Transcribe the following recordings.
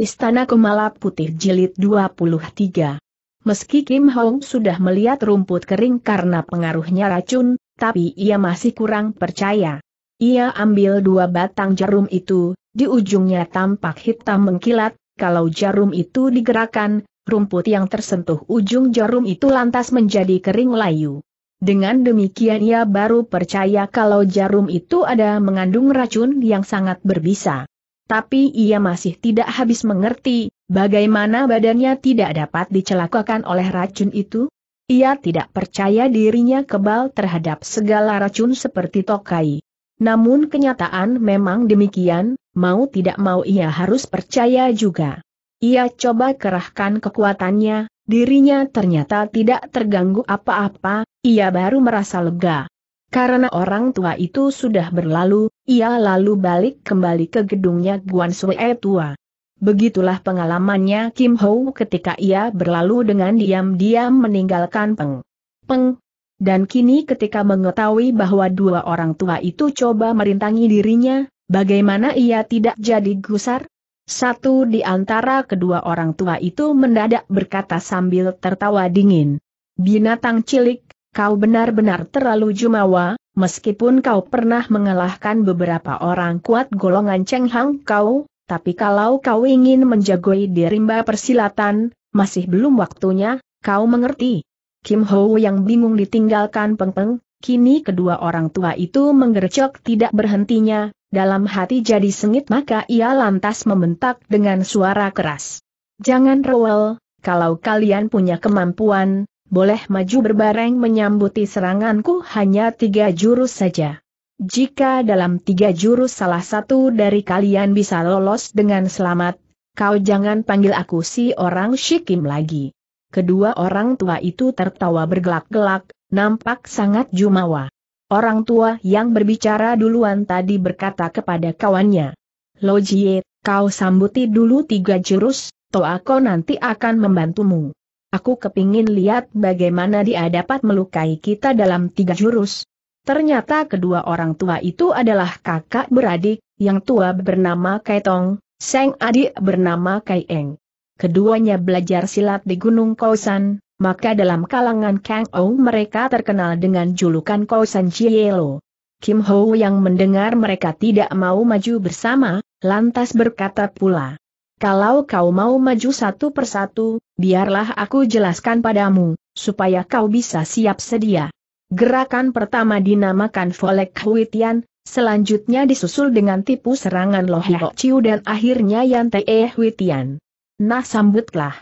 Istana Kemala Putih Jilid 23 Meski Kim Hong sudah melihat rumput kering karena pengaruhnya racun, tapi ia masih kurang percaya. Ia ambil dua batang jarum itu, di ujungnya tampak hitam mengkilat, kalau jarum itu digerakkan, rumput yang tersentuh ujung jarum itu lantas menjadi kering layu. Dengan demikian ia baru percaya kalau jarum itu ada mengandung racun yang sangat berbisa. Tapi ia masih tidak habis mengerti, bagaimana badannya tidak dapat dicelakakan oleh racun itu? Ia tidak percaya dirinya kebal terhadap segala racun seperti tokai. Namun kenyataan memang demikian, mau tidak mau ia harus percaya juga. Ia coba kerahkan kekuatannya, dirinya ternyata tidak terganggu apa-apa, ia baru merasa lega. Karena orang tua itu sudah berlalu, ia lalu balik kembali ke gedungnya Guan Sue tua. Begitulah pengalamannya Kim Ho ketika ia berlalu dengan diam-diam meninggalkan Peng. Peng. Dan kini ketika mengetahui bahwa dua orang tua itu coba merintangi dirinya, bagaimana ia tidak jadi gusar? Satu di antara kedua orang tua itu mendadak berkata sambil tertawa dingin. Binatang cilik kau benar-benar terlalu jumawa, meskipun kau pernah mengalahkan beberapa orang kuat golongan Cheng Hang kau, tapi kalau kau ingin menjagoi dirimba persilatan, masih belum waktunya, kau mengerti. Kim Ho yang bingung ditinggalkan Peng Peng, kini kedua orang tua itu menggercok tidak berhentinya, dalam hati jadi sengit maka ia lantas membentak dengan suara keras. Jangan rewel, kalau kalian punya kemampuan, boleh maju berbareng menyambuti seranganku hanya tiga jurus saja. Jika dalam tiga jurus salah satu dari kalian bisa lolos dengan selamat, kau jangan panggil aku si orang shikim lagi. Kedua orang tua itu tertawa bergelak-gelak, nampak sangat jumawa. Orang tua yang berbicara duluan tadi berkata kepada kawannya, Lojie, kau sambuti dulu tiga jurus, toh aku nanti akan membantumu. Aku kepingin lihat bagaimana dia dapat melukai kita dalam tiga jurus. Ternyata kedua orang tua itu adalah kakak beradik, yang tua bernama Kaitong, Seng adik bernama Kaieng. Keduanya belajar silat di Gunung Kausan, maka dalam kalangan Kang Ou mereka terkenal dengan julukan Kausan Cielo. Kim Ho yang mendengar mereka tidak mau maju bersama, lantas berkata pula, kalau kau mau maju satu persatu, biarlah aku jelaskan padamu, supaya kau bisa siap sedia. Gerakan pertama dinamakan Volek Huitian, selanjutnya disusul dengan tipu serangan Lohero Chiu dan akhirnya Yan Tee Huitian. Nah sambutlah.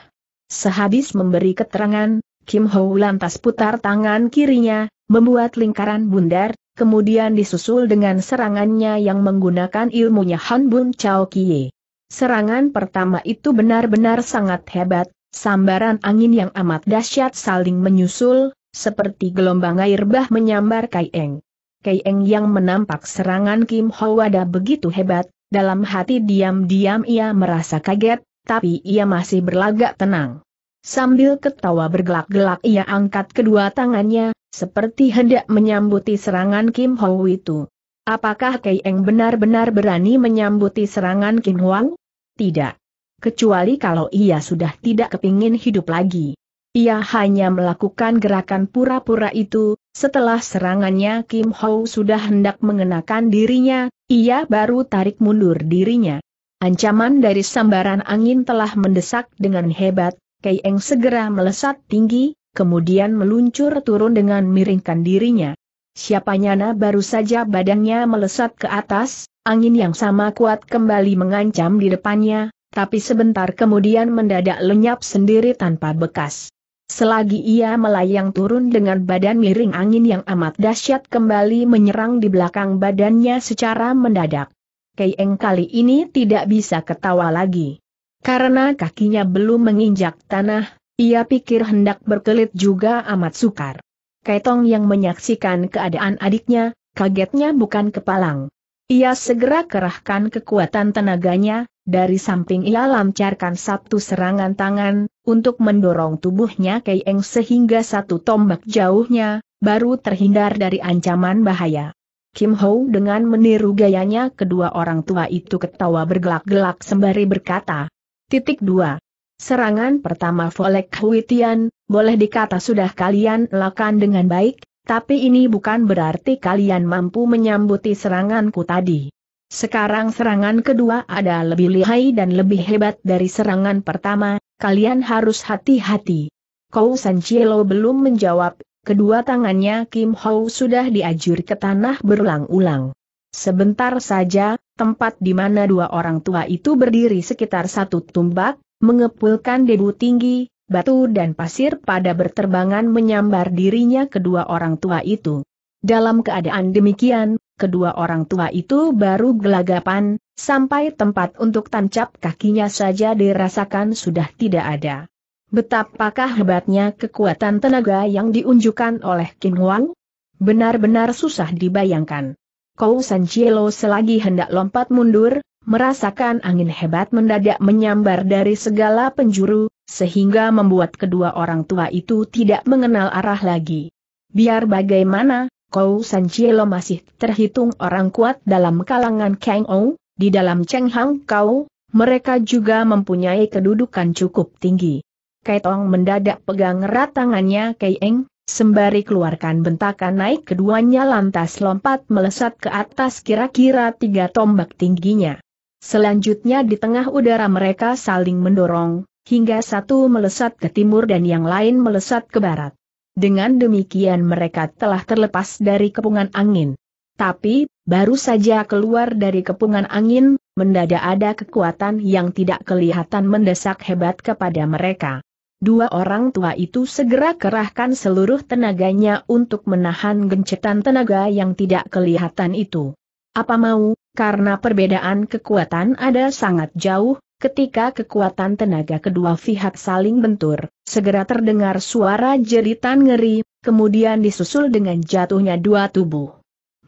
Sehabis memberi keterangan, Kim Ho lantas putar tangan kirinya, membuat lingkaran bundar, kemudian disusul dengan serangannya yang menggunakan ilmunya Han Bun Chao Kie. Serangan pertama itu benar-benar sangat hebat, sambaran angin yang amat dahsyat saling menyusul, seperti gelombang air bah menyambar Kai Eng. Kai Eng yang menampak serangan Kim Hwada begitu hebat, dalam hati diam-diam ia merasa kaget, tapi ia masih berlagak tenang. Sambil ketawa bergelak-gelak ia angkat kedua tangannya, seperti hendak menyambuti serangan Kim Ho itu. Apakah Kei Eng benar-benar berani menyambuti serangan Qin Huang? Tidak. Kecuali kalau ia sudah tidak kepingin hidup lagi. Ia hanya melakukan gerakan pura-pura itu, setelah serangannya Kim Ho sudah hendak mengenakan dirinya, ia baru tarik mundur dirinya. Ancaman dari sambaran angin telah mendesak dengan hebat, Kei Eng segera melesat tinggi, kemudian meluncur turun dengan miringkan dirinya. Siapa nyana baru saja badannya melesat ke atas, angin yang sama kuat kembali mengancam di depannya, tapi sebentar kemudian mendadak lenyap sendiri tanpa bekas. Selagi ia melayang turun dengan badan miring angin yang amat dahsyat kembali menyerang di belakang badannya secara mendadak. Keieng kali ini tidak bisa ketawa lagi. Karena kakinya belum menginjak tanah, ia pikir hendak berkelit juga amat sukar. Kaitong yang menyaksikan keadaan adiknya, kagetnya bukan kepalang. Ia segera kerahkan kekuatan tenaganya, dari samping ia lancarkan satu serangan tangan, untuk mendorong tubuhnya Keieng sehingga satu tombak jauhnya, baru terhindar dari ancaman bahaya. Kim Ho dengan meniru gayanya kedua orang tua itu ketawa bergelak-gelak sembari berkata. Titik 2. Serangan pertama Volek Huitian, boleh dikata sudah kalian lakukan dengan baik, tapi ini bukan berarti kalian mampu menyambuti seranganku tadi. Sekarang serangan kedua ada lebih lihai dan lebih hebat dari serangan pertama, kalian harus hati-hati. Kou San belum menjawab, kedua tangannya Kim Ho sudah diajur ke tanah berulang-ulang. Sebentar saja, tempat di mana dua orang tua itu berdiri sekitar satu tumbak, Mengepulkan debu tinggi, batu dan pasir pada berterbangan menyambar dirinya kedua orang tua itu. Dalam keadaan demikian, kedua orang tua itu baru gelagapan, sampai tempat untuk tancap kakinya saja dirasakan sudah tidak ada. Betapakah hebatnya kekuatan tenaga yang diunjukkan oleh Qin Huang? Benar-benar susah dibayangkan. Kou San Cielo selagi hendak lompat mundur, Merasakan angin hebat mendadak menyambar dari segala penjuru, sehingga membuat kedua orang tua itu tidak mengenal arah lagi. Biar bagaimana, Kou San Chielo masih terhitung orang kuat dalam kalangan Kang Ou, di dalam Cheng Hang Kau, mereka juga mempunyai kedudukan cukup tinggi. Kaitong mendadak pegang erat tangannya Kei Eng, sembari keluarkan bentakan naik keduanya lantas lompat melesat ke atas kira-kira tiga tombak tingginya. Selanjutnya di tengah udara mereka saling mendorong, hingga satu melesat ke timur dan yang lain melesat ke barat. Dengan demikian mereka telah terlepas dari kepungan angin. Tapi, baru saja keluar dari kepungan angin, mendadak ada kekuatan yang tidak kelihatan mendesak hebat kepada mereka. Dua orang tua itu segera kerahkan seluruh tenaganya untuk menahan gencetan tenaga yang tidak kelihatan itu. Apa mau, karena perbedaan kekuatan ada sangat jauh, ketika kekuatan tenaga kedua pihak saling bentur, segera terdengar suara jeritan ngeri, kemudian disusul dengan jatuhnya dua tubuh.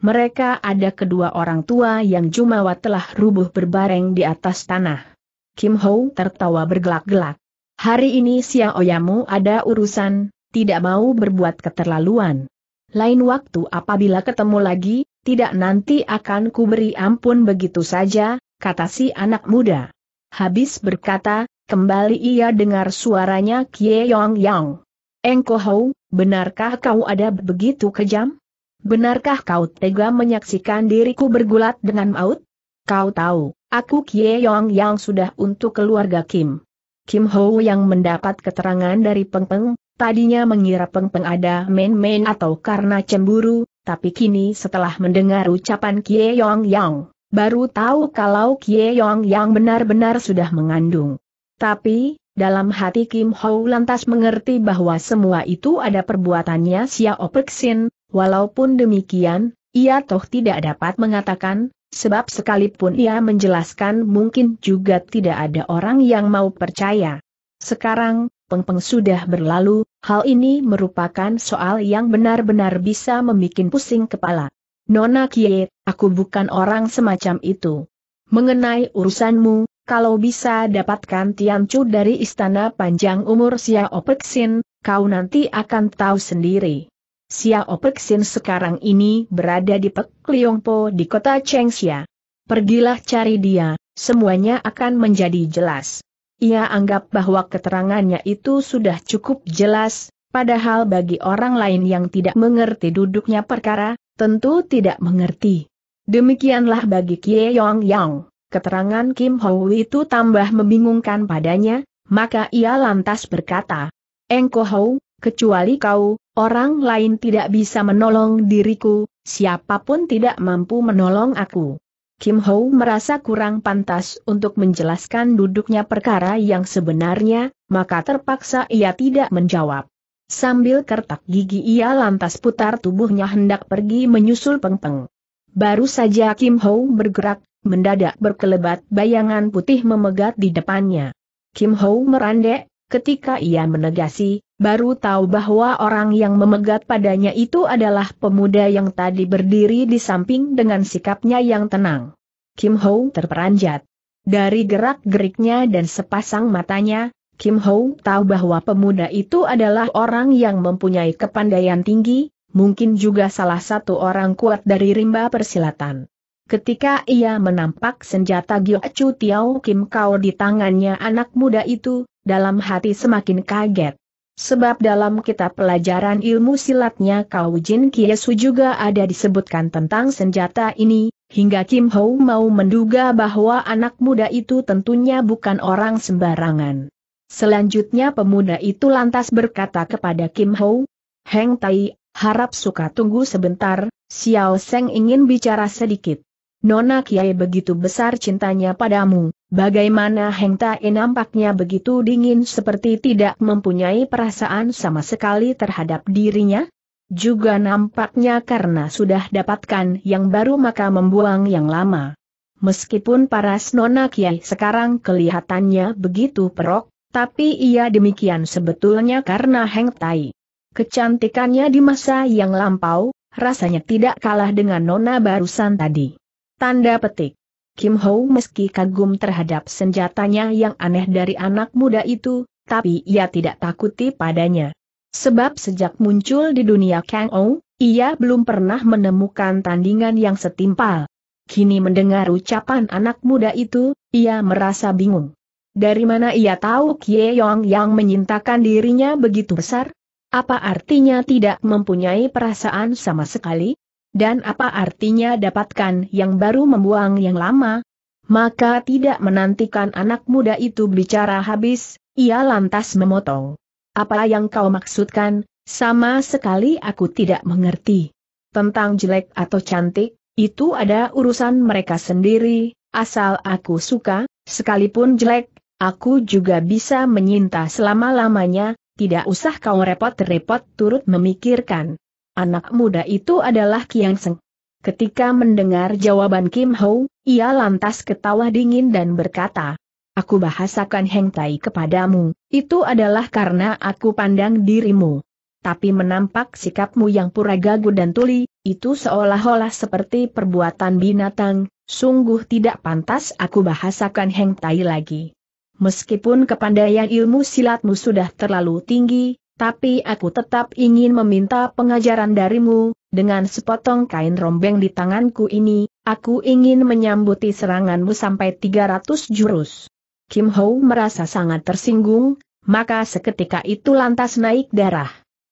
Mereka ada kedua orang tua yang Jumawa telah rubuh berbareng di atas tanah. Kim Ho tertawa bergelak-gelak. Hari ini Sia Oyamu ada urusan, tidak mau berbuat keterlaluan. Lain waktu apabila ketemu lagi, tidak nanti akan kuberi ampun begitu saja, kata si anak muda. Habis berkata, kembali ia dengar suaranya Kie Yong Yang. Engko Hou, benarkah kau ada begitu kejam? Benarkah kau tega menyaksikan diriku bergulat dengan maut? Kau tahu, aku Kie Yong Yang sudah untuk keluarga Kim. Kim Ho yang mendapat keterangan dari Peng Peng, tadinya mengira Peng Peng ada main-main atau karena cemburu, tapi kini setelah mendengar ucapan Kie Yong Yang, baru tahu kalau Kie Yong Yang benar-benar sudah mengandung. Tapi, dalam hati Kim Ho lantas mengerti bahwa semua itu ada perbuatannya Xiao Perksin, walaupun demikian, ia toh tidak dapat mengatakan, sebab sekalipun ia menjelaskan mungkin juga tidak ada orang yang mau percaya. Sekarang, Peng Peng sudah berlalu, Hal ini merupakan soal yang benar-benar bisa membuat pusing kepala. Nona Kie, aku bukan orang semacam itu. Mengenai urusanmu, kalau bisa dapatkan Tianchu dari istana panjang umur Xiao Peksin, kau nanti akan tahu sendiri. Xiao Peksin sekarang ini berada di Pek Liongpo di kota Chengxia. Pergilah cari dia, semuanya akan menjadi jelas. Ia anggap bahwa keterangannya itu sudah cukup jelas, padahal bagi orang lain yang tidak mengerti duduknya perkara, tentu tidak mengerti. Demikianlah bagi Kie Yong Yang, keterangan Kim Ho itu tambah membingungkan padanya, maka ia lantas berkata, Engko Ho, kecuali kau, orang lain tidak bisa menolong diriku, siapapun tidak mampu menolong aku. Kim Ho merasa kurang pantas untuk menjelaskan duduknya perkara yang sebenarnya, maka terpaksa ia tidak menjawab. Sambil kertak gigi ia lantas putar tubuhnya hendak pergi menyusul pengpeng. Baru saja Kim Ho bergerak, mendadak berkelebat bayangan putih memegat di depannya. Kim Ho merandek, ketika ia menegasi, baru tahu bahwa orang yang memegat padanya itu adalah pemuda yang tadi berdiri di samping dengan sikapnya yang tenang. Kim Ho terperanjat. Dari gerak-geriknya dan sepasang matanya, Kim Ho tahu bahwa pemuda itu adalah orang yang mempunyai kepandaian tinggi, mungkin juga salah satu orang kuat dari rimba persilatan. Ketika ia menampak senjata Gyochu Tiao Kim Kao di tangannya anak muda itu, dalam hati semakin kaget sebab dalam kitab pelajaran ilmu silatnya Kau Jin Kiesu juga ada disebutkan tentang senjata ini, hingga Kim Ho mau menduga bahwa anak muda itu tentunya bukan orang sembarangan. Selanjutnya pemuda itu lantas berkata kepada Kim Ho, Heng Tai, harap suka tunggu sebentar, Xiao Seng ingin bicara sedikit. Nona Kiai begitu besar cintanya padamu, Bagaimana Heng Tae nampaknya begitu dingin seperti tidak mempunyai perasaan sama sekali terhadap dirinya? Juga nampaknya karena sudah dapatkan yang baru maka membuang yang lama. Meskipun paras nona kiai sekarang kelihatannya begitu perok, tapi ia demikian sebetulnya karena Heng Tai. Kecantikannya di masa yang lampau, rasanya tidak kalah dengan nona barusan tadi. Tanda petik. Kim Ho meski kagum terhadap senjatanya yang aneh dari anak muda itu, tapi ia tidak takuti padanya. Sebab sejak muncul di dunia Kang Ou, ia belum pernah menemukan tandingan yang setimpal. Kini mendengar ucapan anak muda itu, ia merasa bingung. Dari mana ia tahu Kie Yong yang menyintakan dirinya begitu besar? Apa artinya tidak mempunyai perasaan sama sekali? Dan apa artinya dapatkan yang baru membuang yang lama? Maka tidak menantikan anak muda itu bicara habis, ia lantas memotong. Apa yang kau maksudkan, sama sekali aku tidak mengerti. Tentang jelek atau cantik, itu ada urusan mereka sendiri, asal aku suka, sekalipun jelek, aku juga bisa menyinta selama-lamanya, tidak usah kau repot-repot turut memikirkan. Anak muda itu adalah Kiang Seng. Ketika mendengar jawaban Kim Ho, ia lantas ketawa dingin dan berkata, Aku bahasakan Heng Tai kepadamu, itu adalah karena aku pandang dirimu. Tapi menampak sikapmu yang pura gagu dan tuli, itu seolah-olah seperti perbuatan binatang, sungguh tidak pantas aku bahasakan Heng Tai lagi. Meskipun kepandaian ilmu silatmu sudah terlalu tinggi, tapi aku tetap ingin meminta pengajaran darimu, dengan sepotong kain rombeng di tanganku ini, aku ingin menyambuti seranganmu sampai 300 jurus. Kim Ho merasa sangat tersinggung, maka seketika itu lantas naik darah.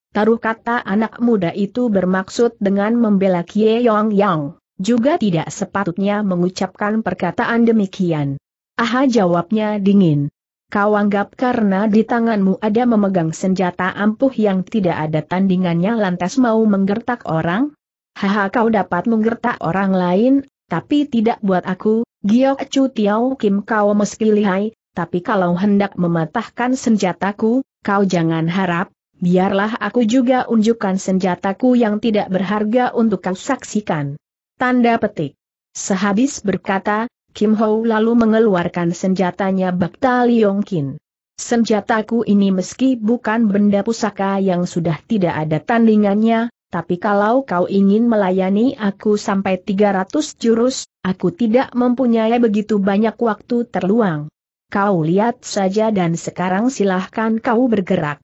Taruh kata anak muda itu bermaksud dengan membela Kie Yong Yang, juga tidak sepatutnya mengucapkan perkataan demikian. Aha jawabnya dingin. Kau anggap karena di tanganmu ada memegang senjata ampuh yang tidak ada tandingannya lantas mau menggertak orang? Haha kau dapat menggertak orang lain, tapi tidak buat aku, Giyok Chu Tiao Kim kau meski lihai, tapi kalau hendak mematahkan senjataku, kau jangan harap, biarlah aku juga unjukkan senjataku yang tidak berharga untuk kau saksikan. Tanda petik. Sehabis berkata, Kim Ho lalu mengeluarkan senjatanya Bakta Kin. Senjataku ini meski bukan benda pusaka yang sudah tidak ada tandingannya, tapi kalau kau ingin melayani aku sampai 300 jurus, aku tidak mempunyai begitu banyak waktu terluang. Kau lihat saja dan sekarang silahkan kau bergerak.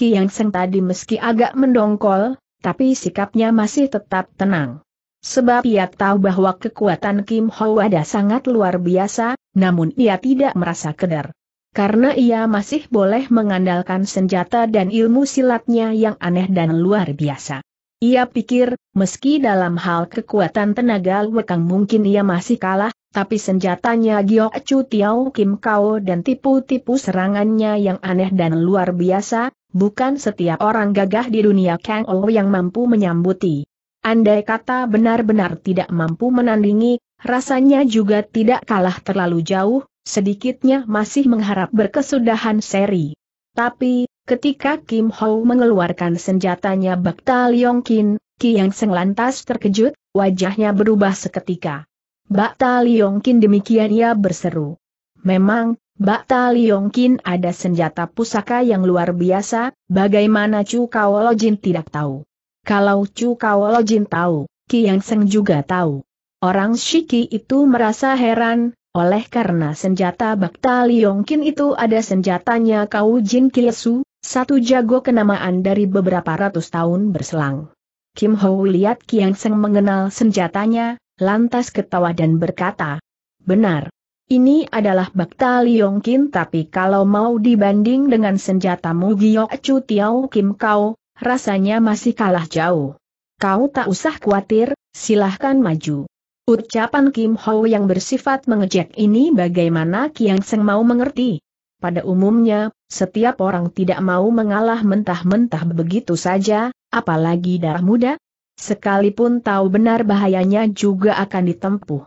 Kiang Yang Seng tadi meski agak mendongkol, tapi sikapnya masih tetap tenang. Sebab ia tahu bahwa kekuatan Kim Ho Wada sangat luar biasa, namun ia tidak merasa keder. Karena ia masih boleh mengandalkan senjata dan ilmu silatnya yang aneh dan luar biasa. Ia pikir, meski dalam hal kekuatan tenaga wekang mungkin ia masih kalah, tapi senjatanya Giok Chu Tiao Kim Kao dan tipu-tipu serangannya yang aneh dan luar biasa, bukan setiap orang gagah di dunia Kang O yang mampu menyambuti. Andai kata benar-benar tidak mampu menandingi, rasanya juga tidak kalah terlalu jauh, sedikitnya masih mengharap berkesudahan seri. Tapi, ketika Kim Ho mengeluarkan senjatanya Bakta Leongkin, Yang Seng lantas terkejut, wajahnya berubah seketika. Bakta Leongkin demikian ia berseru. Memang, Bakta Kin ada senjata pusaka yang luar biasa, bagaimana Chu Jin tidak tahu. Kalau Chu Kao Jin tahu, Kiang Seng juga tahu. Orang Shiki itu merasa heran, oleh karena senjata Bakta Liongkin itu ada senjatanya Kau Jin Kilsu, satu jago kenamaan dari beberapa ratus tahun berselang. Kim Ho lihat Kiang Seng mengenal senjatanya, lantas ketawa dan berkata, Benar, ini adalah Bakta Liongkin tapi kalau mau dibanding dengan senjata Mugiok Chu Tiao Kim Kau, rasanya masih kalah jauh. Kau tak usah khawatir, silahkan maju. Ucapan Kim Ho yang bersifat mengejek ini bagaimana Kiang Seng mau mengerti? Pada umumnya, setiap orang tidak mau mengalah mentah-mentah begitu saja, apalagi darah muda. Sekalipun tahu benar bahayanya juga akan ditempuh.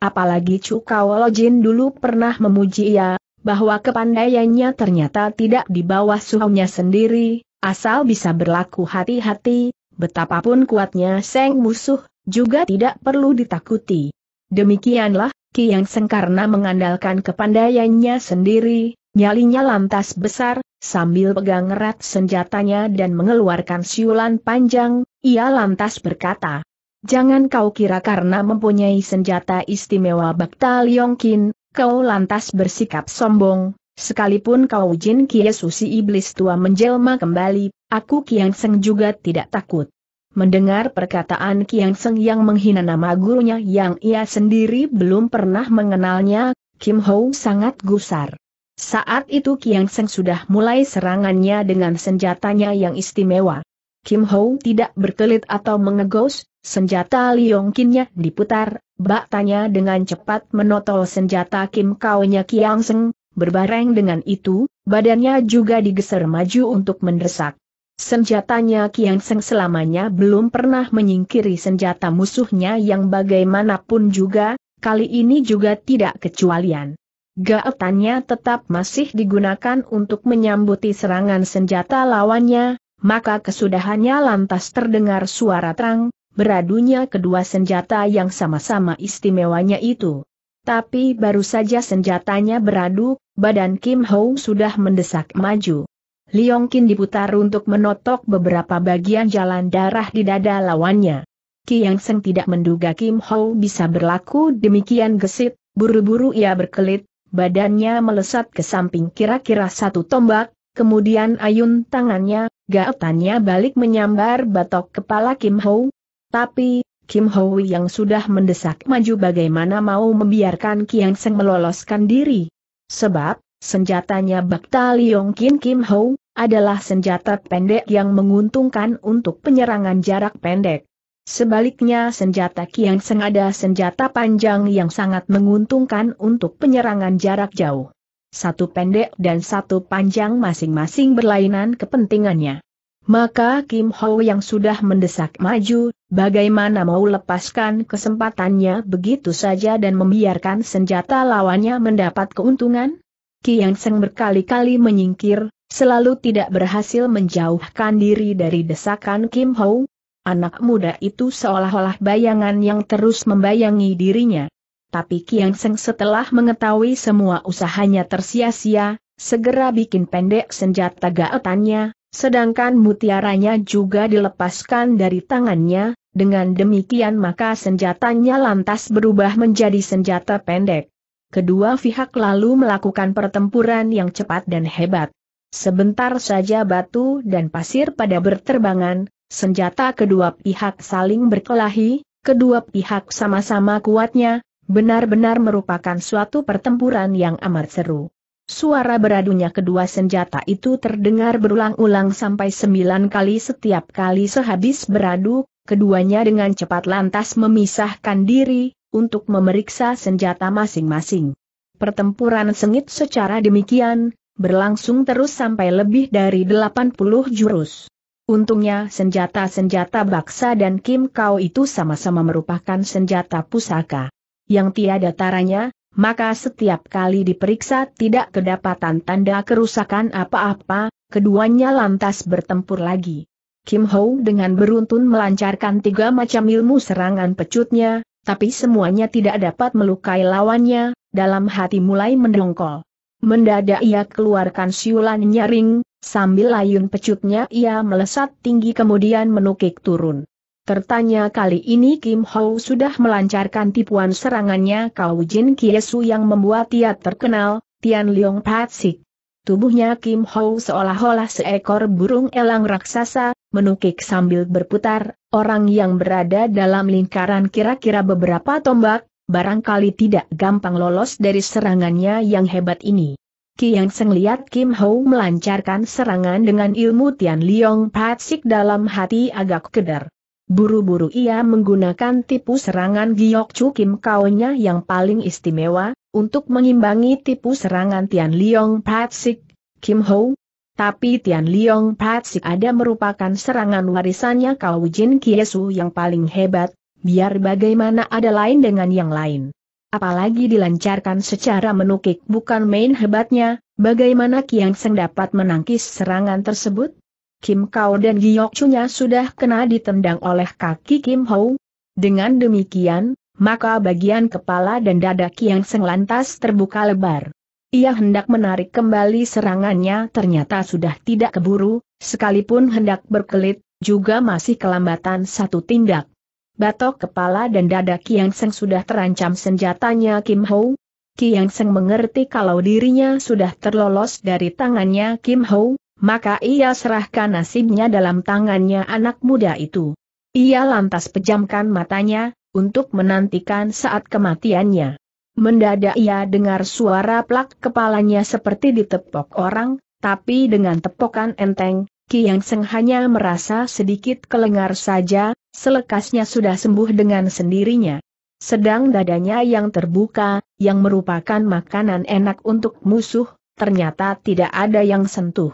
Apalagi Cukawolo Jin dulu pernah memuji ia, bahwa kepandaiannya ternyata tidak di bawah suhunya sendiri, Asal bisa berlaku hati-hati, betapapun kuatnya Seng musuh, juga tidak perlu ditakuti. Demikianlah, Ki Yang Seng karena mengandalkan kepandaiannya sendiri, nyalinya lantas besar, sambil pegang erat senjatanya dan mengeluarkan siulan panjang, ia lantas berkata, Jangan kau kira karena mempunyai senjata istimewa Bakta Liongkin, kau lantas bersikap sombong, Sekalipun kau jin Kie Susi Iblis tua menjelma kembali, aku Kian Seng juga tidak takut. Mendengar perkataan Kian Seng yang menghina nama gurunya yang ia sendiri belum pernah mengenalnya, Kim Ho sangat gusar. Saat itu Kian Seng sudah mulai serangannya dengan senjatanya yang istimewa. Kim Ho tidak berkelit atau mengegos, senjata Liongkinnya diputar, bak tanya dengan cepat menotol senjata Kim Kau nya Kiang Seng, Berbareng dengan itu, badannya juga digeser maju untuk mendesak. Senjatanya Kiang Seng selamanya belum pernah menyingkiri senjata musuhnya yang bagaimanapun juga, kali ini juga tidak kecualian. Gaetannya tetap masih digunakan untuk menyambuti serangan senjata lawannya, maka kesudahannya lantas terdengar suara terang, beradunya kedua senjata yang sama-sama istimewanya itu. Tapi baru saja senjatanya beradu, badan Kim Ho sudah mendesak maju. Liong Kin diputar untuk menotok beberapa bagian jalan darah di dada lawannya. Ki Yang Seng tidak menduga Kim Ho bisa berlaku demikian gesit, buru-buru ia berkelit, badannya melesat ke samping kira-kira satu tombak, kemudian ayun tangannya, gaetannya balik menyambar batok kepala Kim Ho. Tapi, Kim Ho yang sudah mendesak maju bagaimana mau membiarkan Kiang Seng meloloskan diri. Sebab, senjatanya Bakta Leong Kin Kim Ho, adalah senjata pendek yang menguntungkan untuk penyerangan jarak pendek. Sebaliknya senjata Kiang Seng ada senjata panjang yang sangat menguntungkan untuk penyerangan jarak jauh. Satu pendek dan satu panjang masing-masing berlainan kepentingannya. Maka Kim Ho yang sudah mendesak maju, Bagaimana mau lepaskan kesempatannya begitu saja dan membiarkan senjata lawannya mendapat keuntungan? Yang Seng berkali-kali menyingkir, selalu tidak berhasil menjauhkan diri dari desakan Kim Ho. Anak muda itu seolah-olah bayangan yang terus membayangi dirinya. Tapi Yang Seng setelah mengetahui semua usahanya tersia-sia, segera bikin pendek senjata gaetannya, Sedangkan mutiaranya juga dilepaskan dari tangannya, dengan demikian maka senjatanya lantas berubah menjadi senjata pendek. Kedua pihak lalu melakukan pertempuran yang cepat dan hebat. Sebentar saja batu dan pasir pada berterbangan, senjata kedua pihak saling berkelahi, kedua pihak sama-sama kuatnya, benar-benar merupakan suatu pertempuran yang amat seru. Suara beradunya kedua senjata itu terdengar berulang-ulang sampai sembilan kali setiap kali sehabis beradu, keduanya dengan cepat lantas memisahkan diri, untuk memeriksa senjata masing-masing. Pertempuran sengit secara demikian, berlangsung terus sampai lebih dari delapan puluh jurus. Untungnya senjata-senjata baksa dan Kim Kau itu sama-sama merupakan senjata pusaka. Yang tiada taranya, maka setiap kali diperiksa tidak kedapatan tanda kerusakan apa-apa, keduanya lantas bertempur lagi. Kim Ho dengan beruntun melancarkan tiga macam ilmu serangan pecutnya, tapi semuanya tidak dapat melukai lawannya, dalam hati mulai mendongkol. Mendadak ia keluarkan siulan nyaring, sambil layun pecutnya ia melesat tinggi kemudian menukik turun. Tertanya kali ini Kim Ho sudah melancarkan tipuan serangannya Kau Jin Kiesu yang membuat ia terkenal, Tian Leong Patsik. Tubuhnya Kim Ho seolah-olah seekor burung elang raksasa, menukik sambil berputar, orang yang berada dalam lingkaran kira-kira beberapa tombak, barangkali tidak gampang lolos dari serangannya yang hebat ini. Ki Yang Seng lihat Kim Ho melancarkan serangan dengan ilmu Tian Leong Patsik dalam hati agak keder. Buru-buru ia menggunakan tipu serangan Giok Chu Kim Kaonya yang paling istimewa, untuk mengimbangi tipu serangan Tian Liong Patsik, Kim Ho. Tapi Tian Liong Patsik ada merupakan serangan warisannya kau Jin Kiesu yang paling hebat, biar bagaimana ada lain dengan yang lain. Apalagi dilancarkan secara menukik bukan main hebatnya, bagaimana Kiang Seng dapat menangkis serangan tersebut? Kim Kau dan Chunya sudah kena ditendang oleh kaki Kim Hou. Dengan demikian, maka bagian kepala dan dada Kiang Seng lantas terbuka lebar. Ia hendak menarik kembali serangannya ternyata sudah tidak keburu, sekalipun hendak berkelit, juga masih kelambatan satu tindak. Batok kepala dan dada Kiang Seng sudah terancam senjatanya Kim Hou. Kiang Seng mengerti kalau dirinya sudah terlolos dari tangannya Kim Hou, maka ia serahkan nasibnya dalam tangannya anak muda itu. Ia lantas pejamkan matanya, untuk menantikan saat kematiannya. Mendadak ia dengar suara plak kepalanya seperti ditepok orang, tapi dengan tepokan enteng, Ki Yang Seng hanya merasa sedikit kelengar saja, selekasnya sudah sembuh dengan sendirinya. Sedang dadanya yang terbuka, yang merupakan makanan enak untuk musuh, ternyata tidak ada yang sentuh.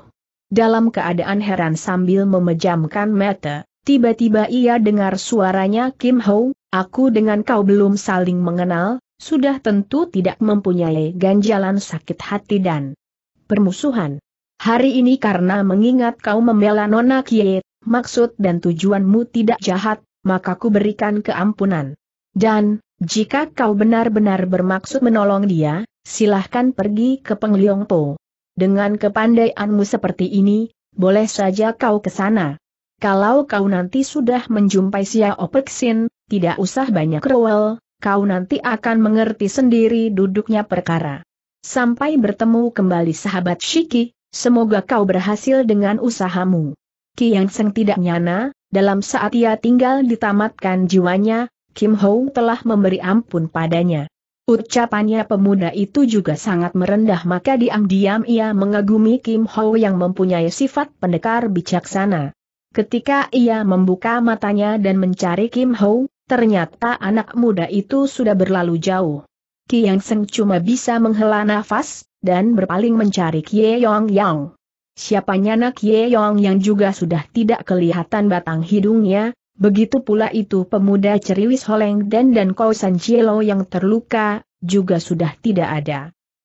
Dalam keadaan heran sambil memejamkan mata, tiba-tiba ia dengar suaranya Kim Ho, aku dengan kau belum saling mengenal, sudah tentu tidak mempunyai ganjalan sakit hati dan permusuhan. Hari ini karena mengingat kau membela Nona Kie, maksud dan tujuanmu tidak jahat, maka ku berikan keampunan. Dan, jika kau benar-benar bermaksud menolong dia, silahkan pergi ke Pengliong Po. Dengan kepandaianmu seperti ini, boleh saja kau ke sana. Kalau kau nanti sudah menjumpai Sia Opeksin, tidak usah banyak rewel, kau nanti akan mengerti sendiri duduknya perkara. Sampai bertemu kembali sahabat Shiki, semoga kau berhasil dengan usahamu. Yang Seng tidak nyana, dalam saat ia tinggal ditamatkan jiwanya, Kim Hong telah memberi ampun padanya. Ucapannya pemuda itu juga sangat merendah maka diam-diam ia mengagumi Kim Ho yang mempunyai sifat pendekar bijaksana. Ketika ia membuka matanya dan mencari Kim Ho, ternyata anak muda itu sudah berlalu jauh. Kiang Seng cuma bisa menghela nafas, dan berpaling mencari Kie Yong Yang. Siapanya nak Kie Yong yang juga sudah tidak kelihatan batang hidungnya, Begitu pula itu pemuda ceriwis Holeng Dan dan Kau San Cielo yang terluka, juga sudah tidak ada.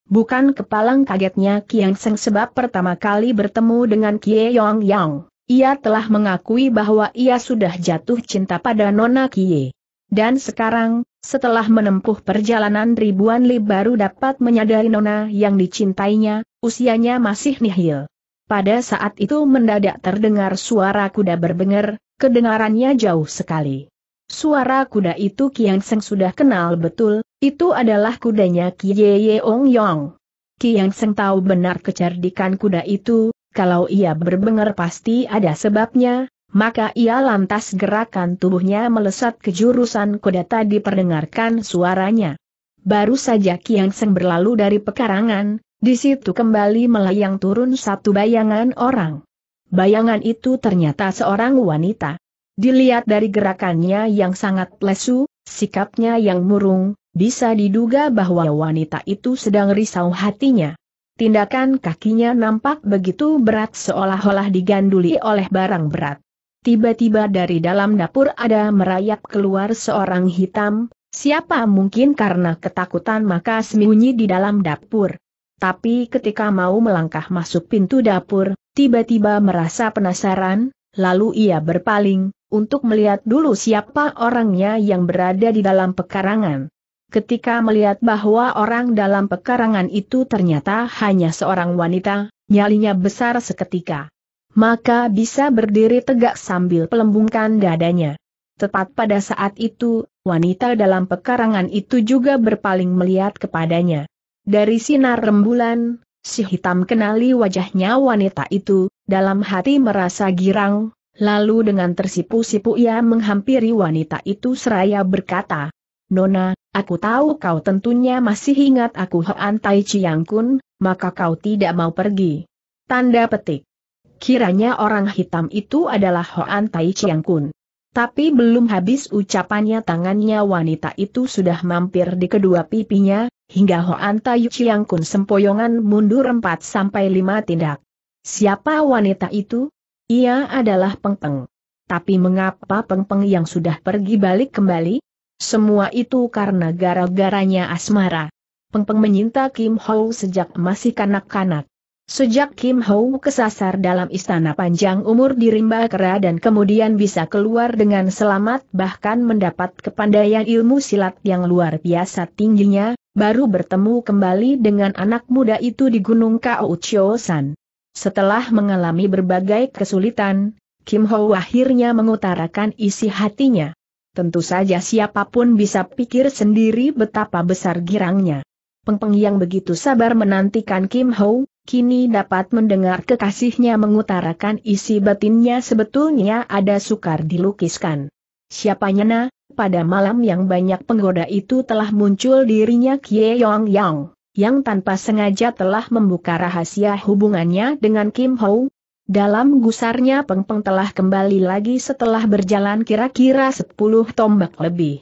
Bukan kepalang kagetnya Kiang Seng sebab pertama kali bertemu dengan Kie Yong Yang, ia telah mengakui bahwa ia sudah jatuh cinta pada Nona Kie. Dan sekarang, setelah menempuh perjalanan ribuan li baru dapat menyadari Nona yang dicintainya, usianya masih nihil. Pada saat itu mendadak terdengar suara kuda berbenger, Kedengarannya jauh sekali. Suara kuda itu Kiang Seng sudah kenal betul, itu adalah kudanya Kieye Ong Yong. Kiang Seng tahu benar kecerdikan kuda itu, kalau ia berbengar pasti ada sebabnya, maka ia lantas gerakan tubuhnya melesat ke jurusan kuda tadi perdengarkan suaranya. Baru saja Kiang Seng berlalu dari pekarangan, di situ kembali melayang turun satu bayangan orang. Bayangan itu ternyata seorang wanita. Dilihat dari gerakannya yang sangat lesu, sikapnya yang murung, bisa diduga bahwa wanita itu sedang risau hatinya. Tindakan kakinya nampak begitu berat seolah-olah diganduli oleh barang berat. Tiba-tiba dari dalam dapur ada merayap keluar seorang hitam, siapa mungkin karena ketakutan maka sembunyi di dalam dapur tapi ketika mau melangkah masuk pintu dapur, tiba-tiba merasa penasaran, lalu ia berpaling, untuk melihat dulu siapa orangnya yang berada di dalam pekarangan. Ketika melihat bahwa orang dalam pekarangan itu ternyata hanya seorang wanita, nyalinya besar seketika. Maka bisa berdiri tegak sambil pelembungkan dadanya. Tepat pada saat itu, wanita dalam pekarangan itu juga berpaling melihat kepadanya. Dari sinar rembulan, si hitam kenali wajahnya wanita itu, dalam hati merasa girang, lalu dengan tersipu-sipu ia menghampiri wanita itu seraya berkata, Nona, aku tahu kau tentunya masih ingat aku Hoan Tai Chiang Kun, maka kau tidak mau pergi. Tanda petik. Kiranya orang hitam itu adalah Hoan Tai Chiang Kun. Tapi belum habis ucapannya tangannya wanita itu sudah mampir di kedua pipinya, hingga Hoan Tayu Chiang Kun sempoyongan mundur empat sampai lima tindak. Siapa wanita itu? Ia adalah Peng Peng. Tapi mengapa Peng Peng yang sudah pergi balik kembali? Semua itu karena gara-garanya asmara. Peng Peng menyinta Kim Ho sejak masih kanak-kanak. Sejak Kim Ho kesasar dalam istana panjang umur di rimba kera dan kemudian bisa keluar dengan selamat bahkan mendapat kepandaian ilmu silat yang luar biasa tingginya, baru bertemu kembali dengan anak muda itu di Gunung Kaochiosan. Setelah mengalami berbagai kesulitan, Kim Ho akhirnya mengutarakan isi hatinya. Tentu saja siapapun bisa pikir sendiri betapa besar girangnya. Pengpeng -peng yang begitu sabar menantikan Kim Ho, kini dapat mendengar kekasihnya mengutarakan isi batinnya sebetulnya ada sukar dilukiskan. Siapa nyana, pada malam yang banyak penggoda itu telah muncul dirinya Kie Yong Yang, yang tanpa sengaja telah membuka rahasia hubungannya dengan Kim Ho. Dalam gusarnya Peng Peng telah kembali lagi setelah berjalan kira-kira 10 tombak lebih.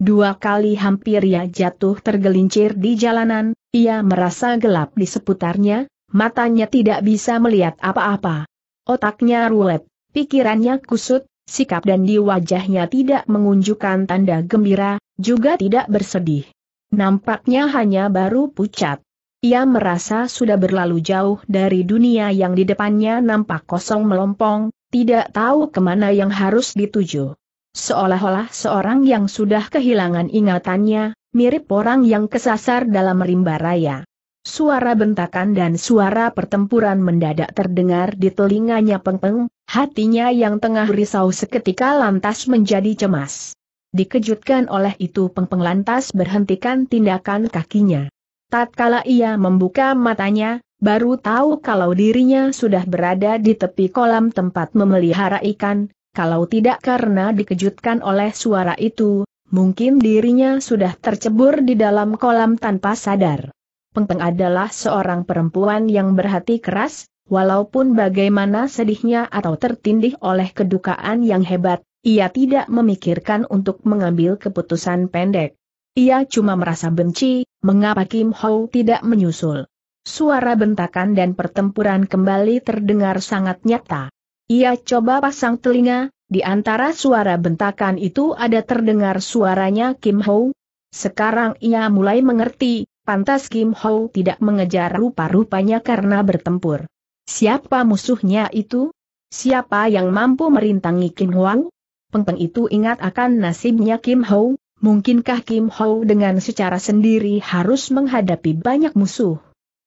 Dua kali hampir ia jatuh tergelincir di jalanan, ia merasa gelap di seputarnya, matanya tidak bisa melihat apa-apa. Otaknya rulet, pikirannya kusut, sikap dan di wajahnya tidak mengunjukkan tanda gembira, juga tidak bersedih. Nampaknya hanya baru pucat. Ia merasa sudah berlalu jauh dari dunia yang di depannya nampak kosong melompong, tidak tahu kemana yang harus dituju. Seolah-olah seorang yang sudah kehilangan ingatannya, mirip orang yang kesasar dalam rimba raya. Suara bentakan dan suara pertempuran mendadak terdengar di telinganya pengpeng, hatinya yang tengah risau seketika lantas menjadi cemas. Dikejutkan oleh itu pengpeng lantas berhentikan tindakan kakinya. Tatkala ia membuka matanya, baru tahu kalau dirinya sudah berada di tepi kolam tempat memelihara ikan, kalau tidak karena dikejutkan oleh suara itu, mungkin dirinya sudah tercebur di dalam kolam tanpa sadar. Peng Peng adalah seorang perempuan yang berhati keras, walaupun bagaimana sedihnya atau tertindih oleh kedukaan yang hebat, ia tidak memikirkan untuk mengambil keputusan pendek. Ia cuma merasa benci, mengapa Kim Ho tidak menyusul. Suara bentakan dan pertempuran kembali terdengar sangat nyata. Ia coba pasang telinga, di antara suara bentakan itu ada terdengar suaranya Kim Ho. Sekarang ia mulai mengerti, Pantas Kim Ho tidak mengejar rupa-rupanya karena bertempur. Siapa musuhnya itu? Siapa yang mampu merintangi Kim Huang? Pengpeng itu ingat akan nasibnya Kim Ho, mungkinkah Kim Ho dengan secara sendiri harus menghadapi banyak musuh?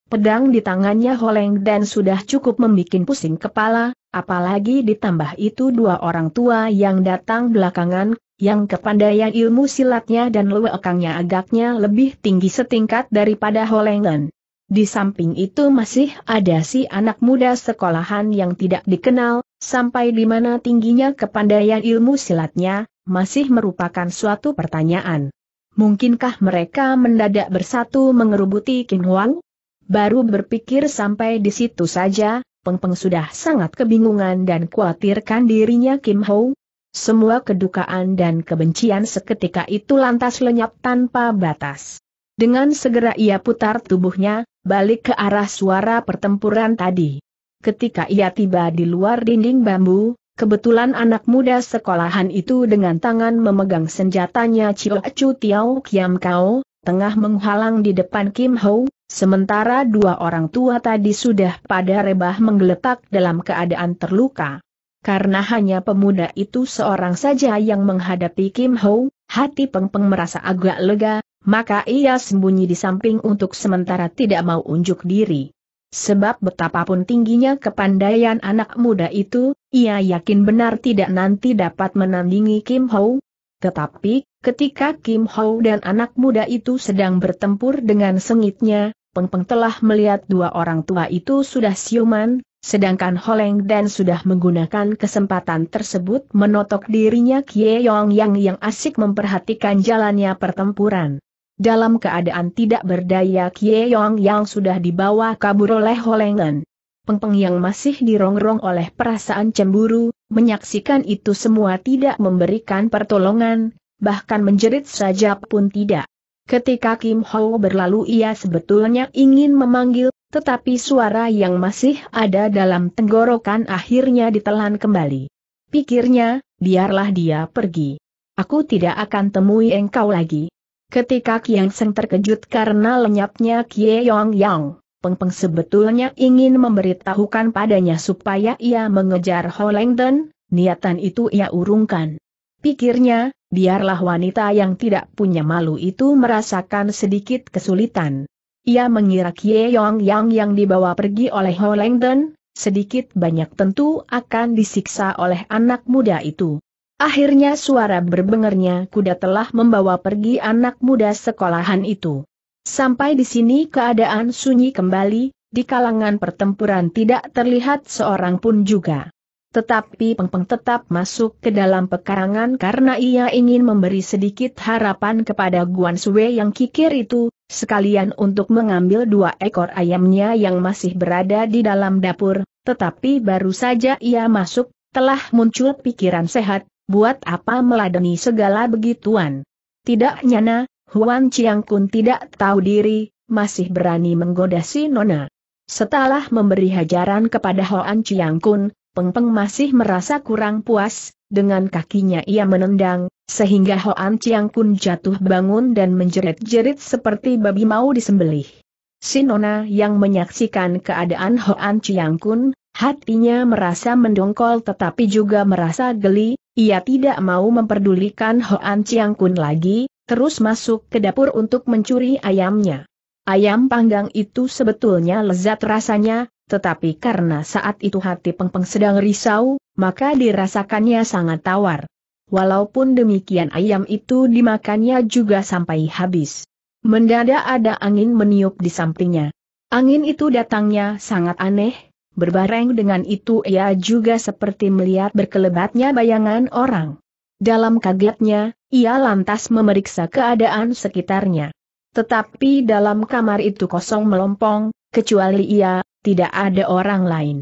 Pedang di tangannya Holeng dan sudah cukup membuat pusing kepala, apalagi ditambah itu dua orang tua yang datang belakangan, yang kepandaian ilmu silatnya dan luwekangnya agaknya lebih tinggi setingkat daripada Holengen. Di samping itu masih ada si anak muda sekolahan yang tidak dikenal, sampai di mana tingginya kepandaian ilmu silatnya, masih merupakan suatu pertanyaan. Mungkinkah mereka mendadak bersatu mengerubuti Qin Huang? Baru berpikir sampai di situ saja, Peng Peng sudah sangat kebingungan dan khawatirkan dirinya Kim Hong, semua kedukaan dan kebencian seketika itu lantas lenyap tanpa batas. Dengan segera ia putar tubuhnya, balik ke arah suara pertempuran tadi. Ketika ia tiba di luar dinding bambu, kebetulan anak muda sekolahan itu dengan tangan memegang senjatanya Chiu Chu Tiao Kiam Kao, tengah menghalang di depan Kim Ho, sementara dua orang tua tadi sudah pada rebah menggeletak dalam keadaan terluka karena hanya pemuda itu seorang saja yang menghadapi Kim Ho, hati Peng Peng merasa agak lega, maka ia sembunyi di samping untuk sementara tidak mau unjuk diri. Sebab betapapun tingginya kepandaian anak muda itu, ia yakin benar tidak nanti dapat menandingi Kim Ho. Tetapi, ketika Kim Ho dan anak muda itu sedang bertempur dengan sengitnya, Peng telah melihat dua orang tua itu sudah siuman, sedangkan Holeng dan sudah menggunakan kesempatan tersebut menotok dirinya Kie Yong Yang yang asik memperhatikan jalannya pertempuran. Dalam keadaan tidak berdaya Kie Yong Yang sudah dibawa kabur oleh Holengen. Peng Peng yang masih dirongrong oleh perasaan cemburu, menyaksikan itu semua tidak memberikan pertolongan, bahkan menjerit saja pun tidak. Ketika Kim Ho berlalu ia sebetulnya ingin memanggil, tetapi suara yang masih ada dalam tenggorokan akhirnya ditelan kembali. Pikirnya, biarlah dia pergi. Aku tidak akan temui engkau lagi. Ketika Kiang Seng terkejut karena lenyapnya Kie Yong Yang, Peng Peng sebetulnya ingin memberitahukan padanya supaya ia mengejar Ho Den. niatan itu ia urungkan. Pikirnya, biarlah wanita yang tidak punya malu itu merasakan sedikit kesulitan. Ia mengira Kie Yong Yang yang dibawa pergi oleh Ho Langdon sedikit banyak tentu akan disiksa oleh anak muda itu. Akhirnya suara berbengernya kuda telah membawa pergi anak muda sekolahan itu. Sampai di sini keadaan sunyi kembali, di kalangan pertempuran tidak terlihat seorang pun juga. Tetapi Peng Peng tetap masuk ke dalam pekarangan karena ia ingin memberi sedikit harapan kepada Guan Sue yang kikir itu, sekalian untuk mengambil dua ekor ayamnya yang masih berada di dalam dapur, tetapi baru saja ia masuk, telah muncul pikiran sehat, buat apa meladeni segala begituan. Tidak nyana, Huan Chiang Kun tidak tahu diri, masih berani menggoda si Nona. Setelah memberi hajaran kepada Hoan Chiang Kun, Peng Peng masih merasa kurang puas, dengan kakinya ia menendang, sehingga Hoan Chiang Kun jatuh bangun dan menjerit-jerit seperti babi mau disembelih. Sinona yang menyaksikan keadaan Hoan Chiang Kun, hatinya merasa mendongkol tetapi juga merasa geli, ia tidak mau memperdulikan Hoan Chiang Kun lagi, terus masuk ke dapur untuk mencuri ayamnya. Ayam panggang itu sebetulnya lezat rasanya, tetapi karena saat itu hati Pengpeng -peng sedang risau, maka dirasakannya sangat tawar. Walaupun demikian ayam itu dimakannya juga sampai habis. Mendadak ada angin meniup di sampingnya. Angin itu datangnya sangat aneh, berbareng dengan itu ia juga seperti melihat berkelebatnya bayangan orang. Dalam kagetnya, ia lantas memeriksa keadaan sekitarnya. Tetapi dalam kamar itu kosong melompong, kecuali ia, tidak ada orang lain.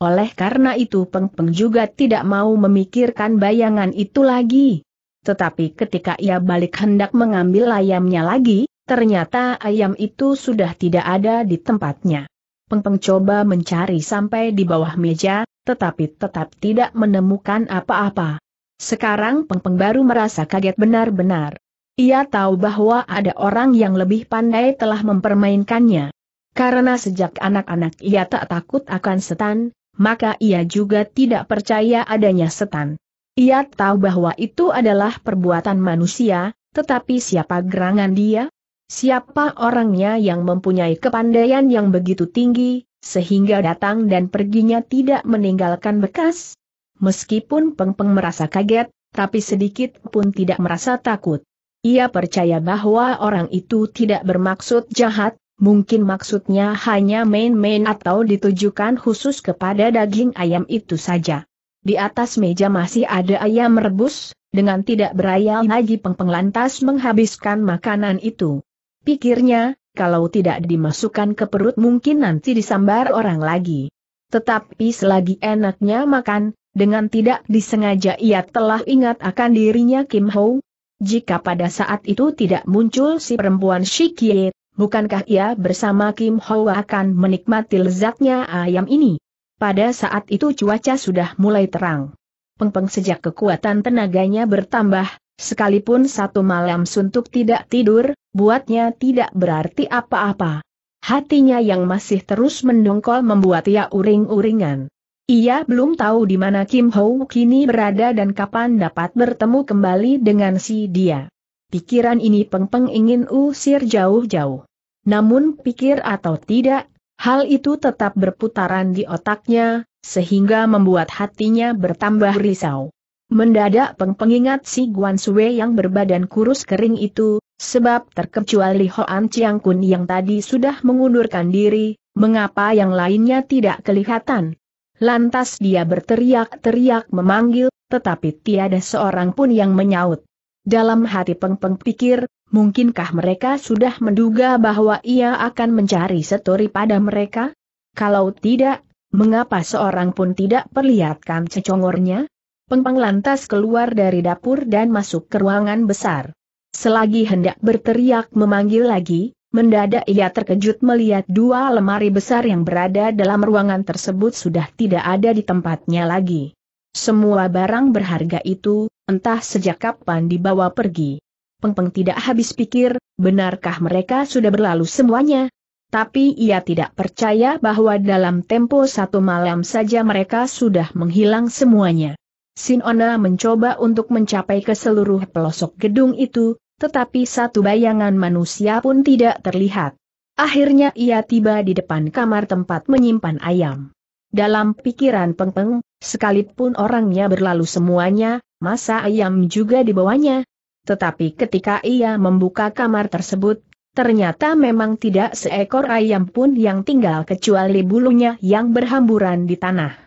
Oleh karena itu Peng Peng juga tidak mau memikirkan bayangan itu lagi. Tetapi ketika ia balik hendak mengambil ayamnya lagi, ternyata ayam itu sudah tidak ada di tempatnya. Peng Peng coba mencari sampai di bawah meja, tetapi tetap tidak menemukan apa-apa. Sekarang Peng Peng baru merasa kaget benar-benar. Ia tahu bahwa ada orang yang lebih pandai telah mempermainkannya. Karena sejak anak-anak ia tak takut akan setan, maka ia juga tidak percaya adanya setan. Ia tahu bahwa itu adalah perbuatan manusia, tetapi siapa gerangan dia? Siapa orangnya yang mempunyai kepandaian yang begitu tinggi, sehingga datang dan perginya tidak meninggalkan bekas? Meskipun Peng Peng merasa kaget, tapi sedikit pun tidak merasa takut. Ia percaya bahwa orang itu tidak bermaksud jahat, Mungkin maksudnya hanya main-main atau ditujukan khusus kepada daging ayam itu saja. Di atas meja masih ada ayam rebus, dengan tidak berayal lagi pengpeng lantas menghabiskan makanan itu. Pikirnya, kalau tidak dimasukkan ke perut mungkin nanti disambar orang lagi. Tetapi selagi enaknya makan, dengan tidak disengaja ia telah ingat akan dirinya Kim Ho. Jika pada saat itu tidak muncul si perempuan Shikie, Bukankah ia bersama Kim Ho akan menikmati lezatnya ayam ini? Pada saat itu cuaca sudah mulai terang. Pengpeng Peng sejak kekuatan tenaganya bertambah, sekalipun satu malam suntuk tidak tidur, buatnya tidak berarti apa-apa. Hatinya yang masih terus mendongkol membuat ia uring-uringan. Ia belum tahu di mana Kim Ho kini berada dan kapan dapat bertemu kembali dengan si dia pikiran ini pengpeng ingin usir jauh-jauh. Namun pikir atau tidak, hal itu tetap berputaran di otaknya, sehingga membuat hatinya bertambah risau. Mendadak Peng ingat si Guan Sue yang berbadan kurus kering itu, sebab terkecuali Hoan Chiang Kun yang tadi sudah mengundurkan diri, mengapa yang lainnya tidak kelihatan. Lantas dia berteriak-teriak memanggil, tetapi tiada seorang pun yang menyaut. Dalam hati peng-peng pikir, mungkinkah mereka sudah menduga bahwa ia akan mencari setori pada mereka? Kalau tidak, mengapa seorang pun tidak perlihatkan cecongornya? Peng-peng lantas keluar dari dapur dan masuk ke ruangan besar. Selagi hendak berteriak memanggil lagi, mendadak ia terkejut melihat dua lemari besar yang berada dalam ruangan tersebut sudah tidak ada di tempatnya lagi. Semua barang berharga itu, entah sejak kapan dibawa pergi. Pengpeng tidak habis pikir, benarkah mereka sudah berlalu semuanya? Tapi ia tidak percaya bahwa dalam tempo satu malam saja mereka sudah menghilang semuanya. Sinona mencoba untuk mencapai ke seluruh pelosok gedung itu, tetapi satu bayangan manusia pun tidak terlihat. Akhirnya ia tiba di depan kamar tempat menyimpan ayam. Dalam pikiran Pengpeng, -peng, sekalipun orangnya berlalu semuanya, masa ayam juga dibawanya. Tetapi ketika ia membuka kamar tersebut, ternyata memang tidak seekor ayam pun yang tinggal kecuali bulunya yang berhamburan di tanah.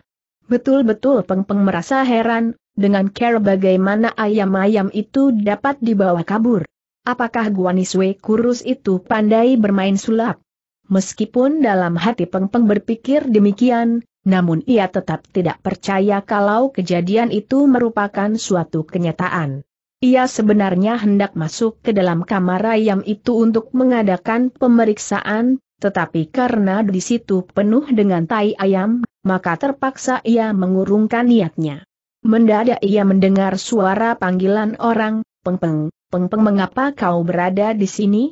Betul-betul Pengpeng merasa heran, dengan care bagaimana ayam-ayam itu dapat dibawa kabur. Apakah Guaniswe kurus itu pandai bermain sulap? Meskipun dalam hati Pengpeng berpikir demikian, namun ia tetap tidak percaya kalau kejadian itu merupakan suatu kenyataan. Ia sebenarnya hendak masuk ke dalam kamar ayam itu untuk mengadakan pemeriksaan, tetapi karena di situ penuh dengan tai ayam, maka terpaksa ia mengurungkan niatnya. Mendadak ia mendengar suara panggilan orang, peng-peng, peng -peng, mengapa kau berada di sini?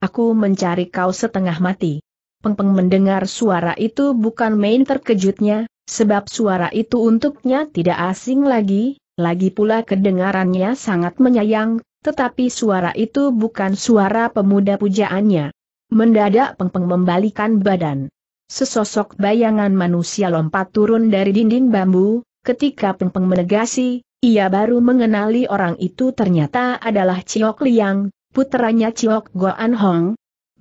Aku mencari kau setengah mati. Peng Peng mendengar suara itu bukan main terkejutnya, sebab suara itu untuknya tidak asing lagi, lagi pula kedengarannya sangat menyayang, tetapi suara itu bukan suara pemuda pujaannya. Mendadak Peng Peng membalikan badan. Sesosok bayangan manusia lompat turun dari dinding bambu, ketika Peng Peng menegasi, ia baru mengenali orang itu ternyata adalah Chiok Liang, putranya Chiok Goan Hong,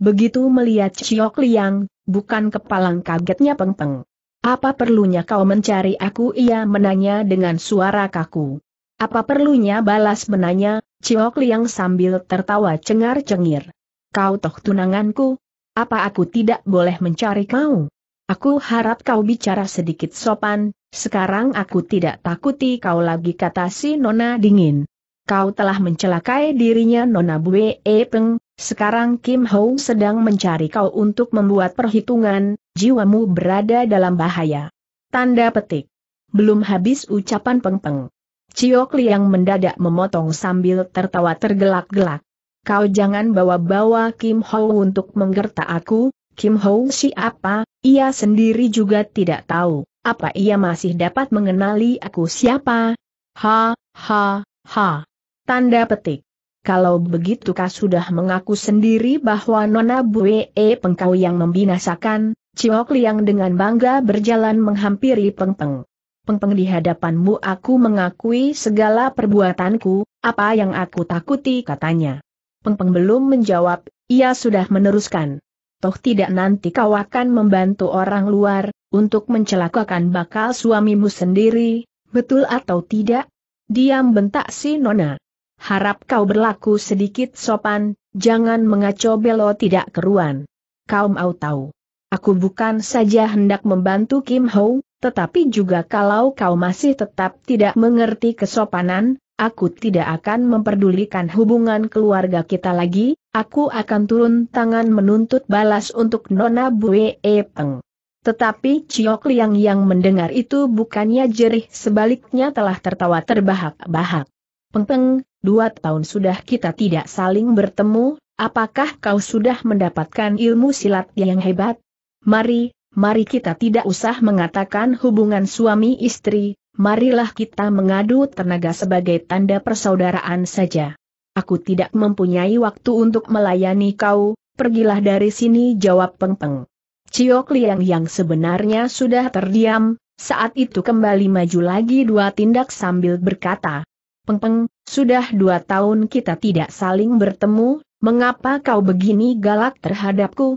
Begitu melihat Ciok Liang, bukan kepalang kagetnya Peng Peng. Apa perlunya kau mencari aku? Ia menanya dengan suara kaku. Apa perlunya balas menanya, Ciok Liang sambil tertawa cengar-cengir. Kau toh tunanganku? Apa aku tidak boleh mencari kau? Aku harap kau bicara sedikit sopan, sekarang aku tidak takuti kau lagi kata si Nona dingin kau telah mencelakai dirinya Nona Bue e Peng, sekarang Kim Ho sedang mencari kau untuk membuat perhitungan, jiwamu berada dalam bahaya. Tanda petik. Belum habis ucapan Peng Peng. Ciok Liang mendadak memotong sambil tertawa tergelak-gelak. Kau jangan bawa-bawa Kim Ho untuk menggerta aku, Kim Ho siapa, ia sendiri juga tidak tahu, apa ia masih dapat mengenali aku siapa? Ha, ha, ha. Tanda petik. Kalau begitu kau sudah mengaku sendiri bahwa Nona Bue Pengkau yang membinasakan, Ciok Liang dengan bangga berjalan menghampiri Peng Peng. Peng Peng di hadapanmu aku mengakui segala perbuatanku, apa yang aku takuti katanya. Peng Peng belum menjawab, ia sudah meneruskan. Toh tidak nanti kau akan membantu orang luar, untuk mencelakakan bakal suamimu sendiri, betul atau tidak? Diam bentak si Nona harap kau berlaku sedikit sopan, jangan mengaco belo tidak keruan. Kau mau tahu. Aku bukan saja hendak membantu Kim Ho, tetapi juga kalau kau masih tetap tidak mengerti kesopanan, aku tidak akan memperdulikan hubungan keluarga kita lagi, aku akan turun tangan menuntut balas untuk Nona Bue e Peng. Tetapi Ciok Liang yang mendengar itu bukannya jerih sebaliknya telah tertawa terbahak-bahak. Pengpeng, dua tahun sudah kita tidak saling bertemu, apakah kau sudah mendapatkan ilmu silat yang hebat? Mari, mari kita tidak usah mengatakan hubungan suami istri, marilah kita mengadu tenaga sebagai tanda persaudaraan saja. Aku tidak mempunyai waktu untuk melayani kau, pergilah dari sini jawab Pengpeng. Ciok Liang yang sebenarnya sudah terdiam, saat itu kembali maju lagi dua tindak sambil berkata, Peng Peng, sudah dua tahun kita tidak saling bertemu, mengapa kau begini galak terhadapku?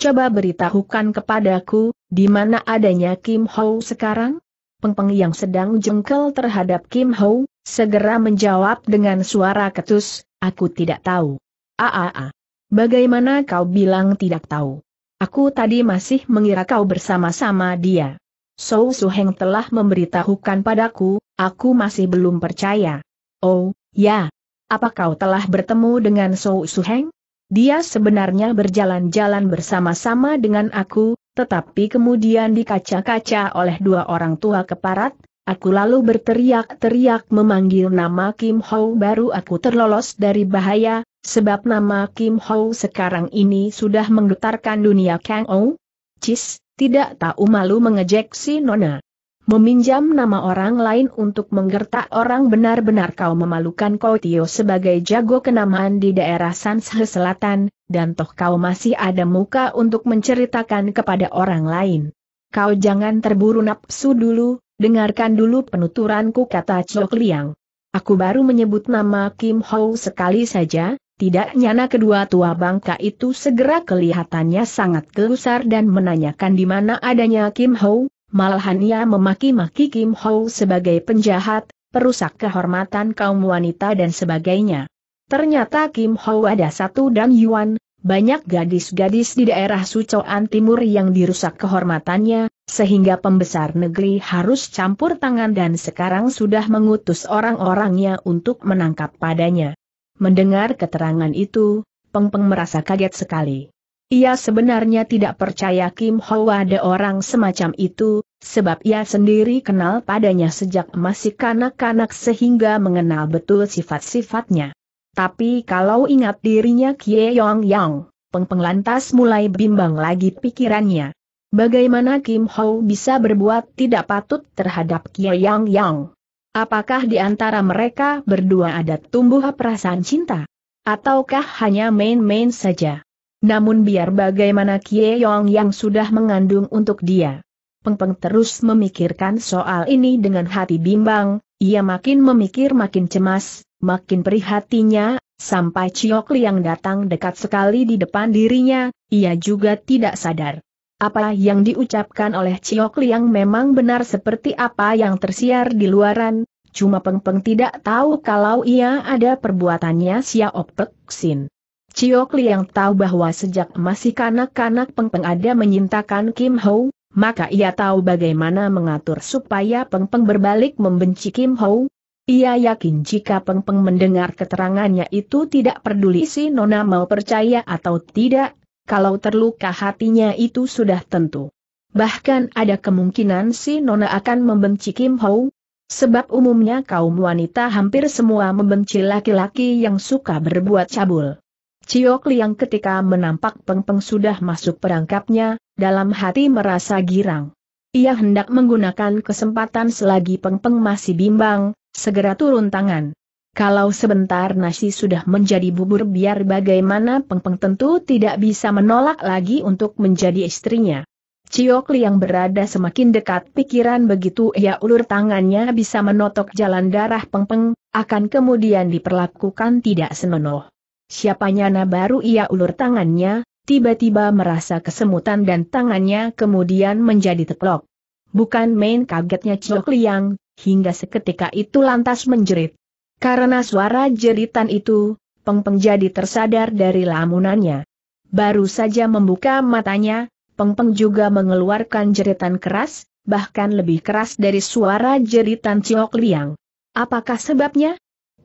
Coba beritahukan kepadaku, di mana adanya Kim Ho sekarang? Peng Peng yang sedang jengkel terhadap Kim Ho, segera menjawab dengan suara ketus, aku tidak tahu. Aaa, ah, ah, ah. bagaimana kau bilang tidak tahu? Aku tadi masih mengira kau bersama-sama dia. Sou Suheng telah memberitahukan padaku, aku masih belum percaya. Oh, ya. Apa kau telah bertemu dengan Sou Suheng? Dia sebenarnya berjalan-jalan bersama-sama dengan aku, tetapi kemudian dikaca-kaca oleh dua orang tua keparat, aku lalu berteriak-teriak memanggil nama Kim Ho baru aku terlolos dari bahaya, sebab nama Kim Ho sekarang ini sudah menggetarkan dunia Kang Ou. Cis, tidak tahu malu mengejek si Nona. Meminjam nama orang lain untuk menggertak orang benar-benar kau memalukan kau Tio sebagai jago kenamaan di daerah Sanshe Selatan, dan toh kau masih ada muka untuk menceritakan kepada orang lain. Kau jangan terburu nafsu dulu, dengarkan dulu penuturanku kata Chok Liang. Aku baru menyebut nama Kim Ho sekali saja, tidak nyana kedua tua bangka itu segera kelihatannya sangat gelusar dan menanyakan di mana adanya Kim Ho, malahan ia memaki-maki Kim Ho sebagai penjahat, perusak kehormatan kaum wanita dan sebagainya. Ternyata Kim Ho ada satu dan Yuan, banyak gadis-gadis di daerah Sucoan Timur yang dirusak kehormatannya, sehingga pembesar negeri harus campur tangan dan sekarang sudah mengutus orang-orangnya untuk menangkap padanya. Mendengar keterangan itu, Peng Peng merasa kaget sekali. Ia sebenarnya tidak percaya Kim Ho ada orang semacam itu, sebab ia sendiri kenal padanya sejak masih kanak-kanak sehingga mengenal betul sifat-sifatnya. Tapi kalau ingat dirinya Kie Yong Yang, Peng Peng lantas mulai bimbang lagi pikirannya. Bagaimana Kim Ho bisa berbuat tidak patut terhadap Kie Yong Yang? Apakah di antara mereka berdua ada tumbuh perasaan cinta? Ataukah hanya main-main saja? Namun biar bagaimana Kie Yong yang sudah mengandung untuk dia. Peng Peng terus memikirkan soal ini dengan hati bimbang, ia makin memikir makin cemas, makin prihatinya, sampai Chiok Liang datang dekat sekali di depan dirinya, ia juga tidak sadar. Apa yang diucapkan oleh Ciok Liang memang benar seperti apa yang tersiar di luaran, cuma Peng Peng tidak tahu kalau ia ada perbuatannya Xiao Pek Sin. Ciok Liang tahu bahwa sejak masih kanak-kanak Peng Peng ada menyintakan Kim Ho, maka ia tahu bagaimana mengatur supaya Peng Peng berbalik membenci Kim Ho. Ia yakin jika Peng Peng mendengar keterangannya itu tidak peduli si Nona mau percaya atau tidak, kalau terluka hatinya itu sudah tentu. Bahkan ada kemungkinan si Nona akan membenci Kim Ho, sebab umumnya kaum wanita hampir semua membenci laki-laki yang suka berbuat cabul. Ciok Liang ketika menampak Peng Peng sudah masuk perangkapnya, dalam hati merasa girang. Ia hendak menggunakan kesempatan selagi Peng Peng masih bimbang, segera turun tangan. Kalau sebentar nasi sudah menjadi bubur biar bagaimana pengpeng Peng tentu tidak bisa menolak lagi untuk menjadi istrinya. Ciokli yang berada semakin dekat pikiran begitu ia ulur tangannya bisa menotok jalan darah pengpeng, -peng, akan kemudian diperlakukan tidak senonoh. Siapanya na baru ia ulur tangannya, tiba-tiba merasa kesemutan dan tangannya kemudian menjadi teplok. Bukan main kagetnya Ciokli yang, hingga seketika itu lantas menjerit. Karena suara jeritan itu, Peng Peng jadi tersadar dari lamunannya. Baru saja membuka matanya, Peng Peng juga mengeluarkan jeritan keras, bahkan lebih keras dari suara jeritan Ciok Liang. Apakah sebabnya?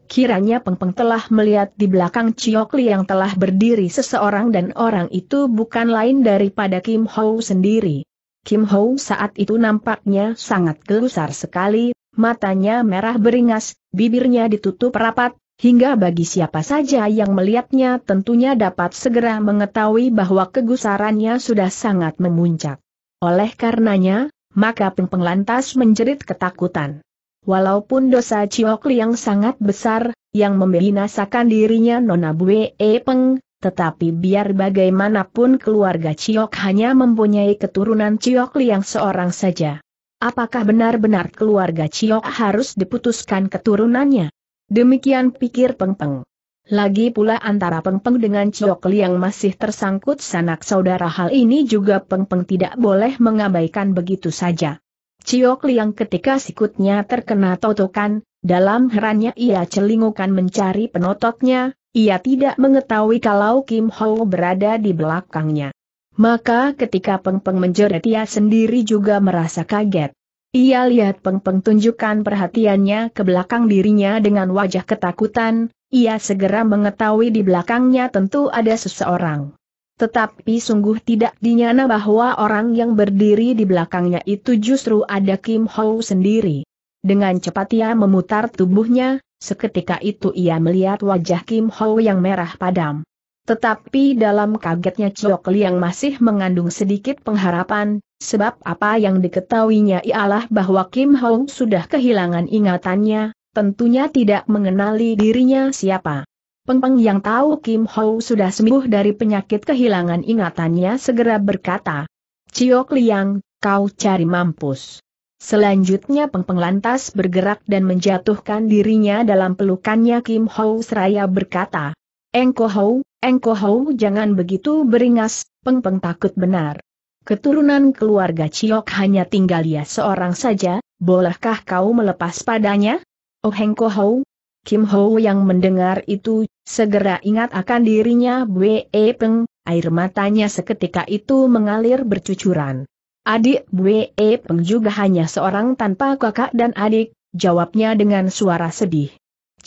Kiranya Peng Peng telah melihat di belakang Ciok Liang telah berdiri seseorang dan orang itu bukan lain daripada Kim Ho sendiri. Kim Ho saat itu nampaknya sangat gelusar sekali, matanya merah beringas, bibirnya ditutup rapat, hingga bagi siapa saja yang melihatnya tentunya dapat segera mengetahui bahwa kegusarannya sudah sangat memuncak. Oleh karenanya, maka Peng lantas menjerit ketakutan. Walaupun dosa Ciok yang sangat besar, yang membinasakan dirinya Nona Bue e Peng, tetapi biar bagaimanapun keluarga Ciok hanya mempunyai keturunan Ciok yang seorang saja. Apakah benar-benar keluarga Ciok harus diputuskan keturunannya? Demikian pikir Peng Peng. Lagi pula antara Peng Peng dengan Ciok Liang masih tersangkut sanak saudara hal ini juga Peng Peng tidak boleh mengabaikan begitu saja. Ciok Liang ketika sikutnya terkena totokan, dalam herannya ia celingukan mencari penototnya, ia tidak mengetahui kalau Kim Ho berada di belakangnya. Maka ketika Peng Peng menjerit ia sendiri juga merasa kaget. Ia lihat Peng Peng tunjukkan perhatiannya ke belakang dirinya dengan wajah ketakutan, ia segera mengetahui di belakangnya tentu ada seseorang. Tetapi sungguh tidak dinyana bahwa orang yang berdiri di belakangnya itu justru ada Kim Ho sendiri. Dengan cepat ia memutar tubuhnya, seketika itu ia melihat wajah Kim Ho yang merah padam. Tetapi dalam kagetnya Chok Liang masih mengandung sedikit pengharapan, sebab apa yang diketahuinya ialah bahwa Kim Hong sudah kehilangan ingatannya, tentunya tidak mengenali dirinya siapa. Peng Peng yang tahu Kim Ho sudah sembuh dari penyakit kehilangan ingatannya segera berkata, Chiok Liang, kau cari mampus. Selanjutnya Peng Peng lantas bergerak dan menjatuhkan dirinya dalam pelukannya Kim Hou seraya berkata, Engko Hou, Engko Hou jangan begitu beringas, Peng Peng takut benar. Keturunan keluarga Ciok hanya tinggal ia seorang saja, bolehkah kau melepas padanya? Oh Engko Hou, Kim Ho yang mendengar itu, segera ingat akan dirinya Bwe e Peng, air matanya seketika itu mengalir bercucuran. Adik Bwe e Peng juga hanya seorang tanpa kakak dan adik, jawabnya dengan suara sedih.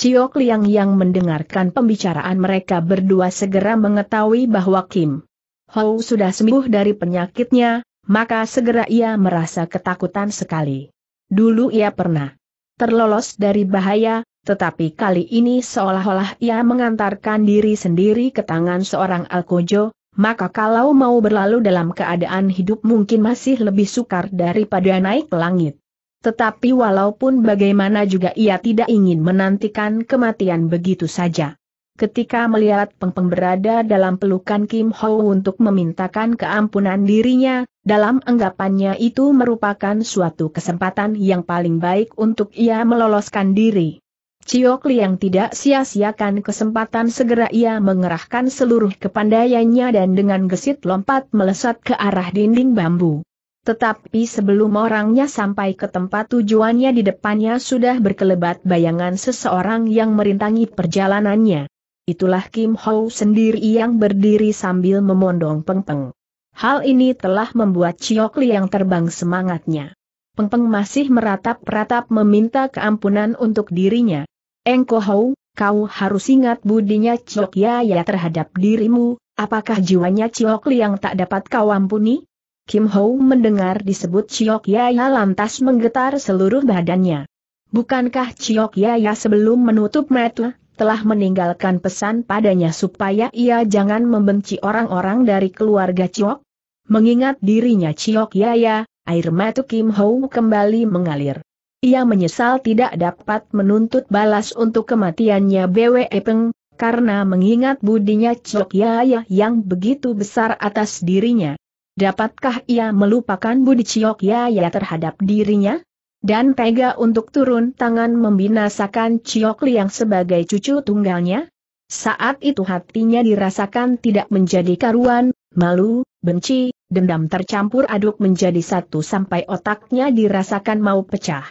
Ciok Liang yang mendengarkan pembicaraan mereka berdua segera mengetahui bahwa Kim Hou sudah sembuh dari penyakitnya, maka segera ia merasa ketakutan sekali. Dulu ia pernah terlolos dari bahaya, tetapi kali ini seolah-olah ia mengantarkan diri sendiri ke tangan seorang Alkojo, maka kalau mau berlalu dalam keadaan hidup mungkin masih lebih sukar daripada naik ke langit. Tetapi walaupun bagaimana juga ia tidak ingin menantikan kematian begitu saja. Ketika melihat Peng Peng berada dalam pelukan Kim Ho untuk memintakan keampunan dirinya, dalam anggapannya itu merupakan suatu kesempatan yang paling baik untuk ia meloloskan diri. Ciok yang tidak sia-siakan kesempatan segera ia mengerahkan seluruh kepandaiannya dan dengan gesit lompat melesat ke arah dinding bambu. Tetapi sebelum orangnya sampai ke tempat tujuannya di depannya sudah berkelebat bayangan seseorang yang merintangi perjalanannya. Itulah Kim Ho sendiri yang berdiri sambil memondong Peng -peng. Hal ini telah membuat Chiok Li yang terbang semangatnya. Peng -peng masih meratap-ratap meminta keampunan untuk dirinya. Engko Ho, kau harus ingat budinya Chiok Ya Ya terhadap dirimu, apakah jiwanya Chiok Li yang tak dapat kau ampuni? Kim Ho mendengar disebut Chiok Yaya ya lantas menggetar seluruh badannya. Bukankah Chiok Yaya ya sebelum menutup mata, telah meninggalkan pesan padanya supaya ia jangan membenci orang-orang dari keluarga Chiok? Mengingat dirinya Chiok Yaya, ya, air mata Kim Ho kembali mengalir. Ia menyesal tidak dapat menuntut balas untuk kematiannya Bwe Peng, karena mengingat budinya Chiok Yaya yang begitu besar atas dirinya. Dapatkah ia melupakan budi Ciok Yaya ya terhadap dirinya? Dan tega untuk turun tangan membinasakan Ciok Liang sebagai cucu tunggalnya? Saat itu hatinya dirasakan tidak menjadi karuan, malu, benci, dendam tercampur aduk menjadi satu sampai otaknya dirasakan mau pecah.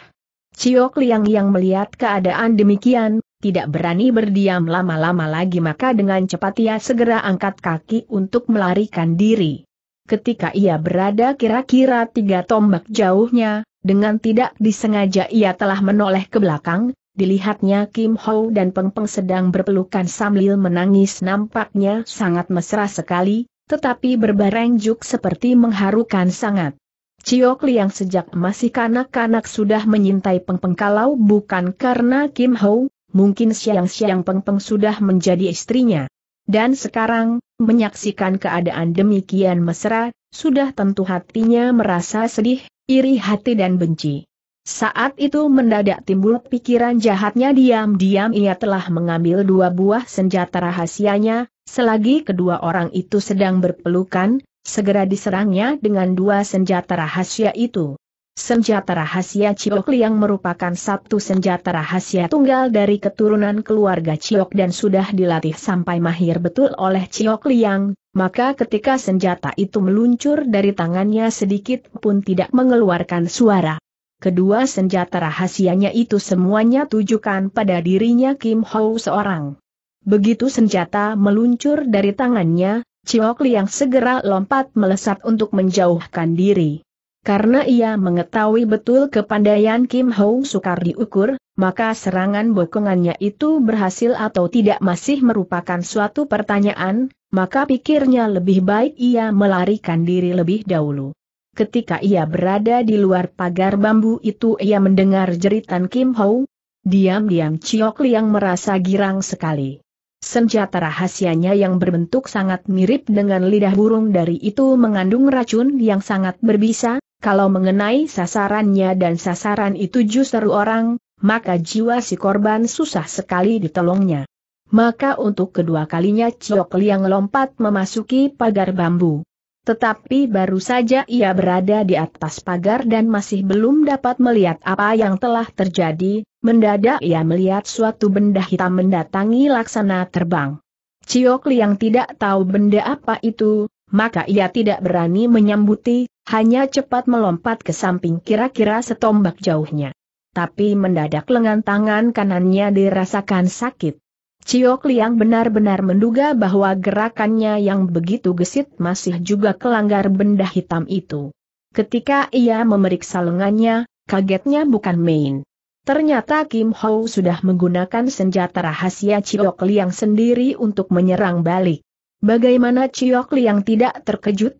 Ciok Liang yang melihat keadaan demikian, tidak berani berdiam lama-lama lagi maka dengan cepat ia segera angkat kaki untuk melarikan diri. Ketika ia berada kira-kira tiga tombak jauhnya, dengan tidak disengaja ia telah menoleh ke belakang, dilihatnya Kim Ho dan Peng Peng sedang berpelukan sambil menangis nampaknya sangat mesra sekali, tetapi berbareng berbarengjuk seperti mengharukan sangat. Ciok Liang sejak masih kanak-kanak sudah menyintai Peng Peng kalau bukan karena Kim Ho, mungkin siang-siang Peng Peng sudah menjadi istrinya. Dan sekarang, Menyaksikan keadaan demikian mesra, sudah tentu hatinya merasa sedih, iri hati dan benci. Saat itu mendadak timbul pikiran jahatnya diam-diam ia telah mengambil dua buah senjata rahasianya, selagi kedua orang itu sedang berpelukan, segera diserangnya dengan dua senjata rahasia itu. Senjata rahasia Ciok Liang merupakan satu senjata rahasia tunggal dari keturunan keluarga Ciok dan sudah dilatih sampai mahir betul oleh Ciok Liang, maka ketika senjata itu meluncur dari tangannya sedikit pun tidak mengeluarkan suara. Kedua senjata rahasianya itu semuanya tujukan pada dirinya Kim Ho seorang. Begitu senjata meluncur dari tangannya, Ciok Liang segera lompat melesat untuk menjauhkan diri. Karena ia mengetahui betul kepandaian Kim Hong sukar diukur, maka serangan bokongannya itu berhasil atau tidak masih merupakan suatu pertanyaan, maka pikirnya lebih baik ia melarikan diri lebih dahulu. Ketika ia berada di luar pagar bambu itu ia mendengar jeritan Kim Hong. Diam-diam Chiok Liang merasa girang sekali. Senjata rahasianya yang berbentuk sangat mirip dengan lidah burung dari itu mengandung racun yang sangat berbisa, kalau mengenai sasarannya dan sasaran itu justru orang, maka jiwa si korban susah sekali ditolongnya. Maka untuk kedua kalinya Ciok Liang lompat memasuki pagar bambu. Tetapi baru saja ia berada di atas pagar dan masih belum dapat melihat apa yang telah terjadi, mendadak ia melihat suatu benda hitam mendatangi laksana terbang. Ciok Liang tidak tahu benda apa itu, maka ia tidak berani menyambuti, hanya cepat melompat ke samping kira-kira setombak jauhnya. Tapi mendadak lengan tangan kanannya dirasakan sakit. Ciok Liang benar-benar menduga bahwa gerakannya yang begitu gesit masih juga kelanggar benda hitam itu. Ketika ia memeriksa lengannya, kagetnya bukan main. Ternyata Kim Ho sudah menggunakan senjata rahasia Ciok Liang sendiri untuk menyerang balik. Bagaimana Ciok Liang tidak terkejut?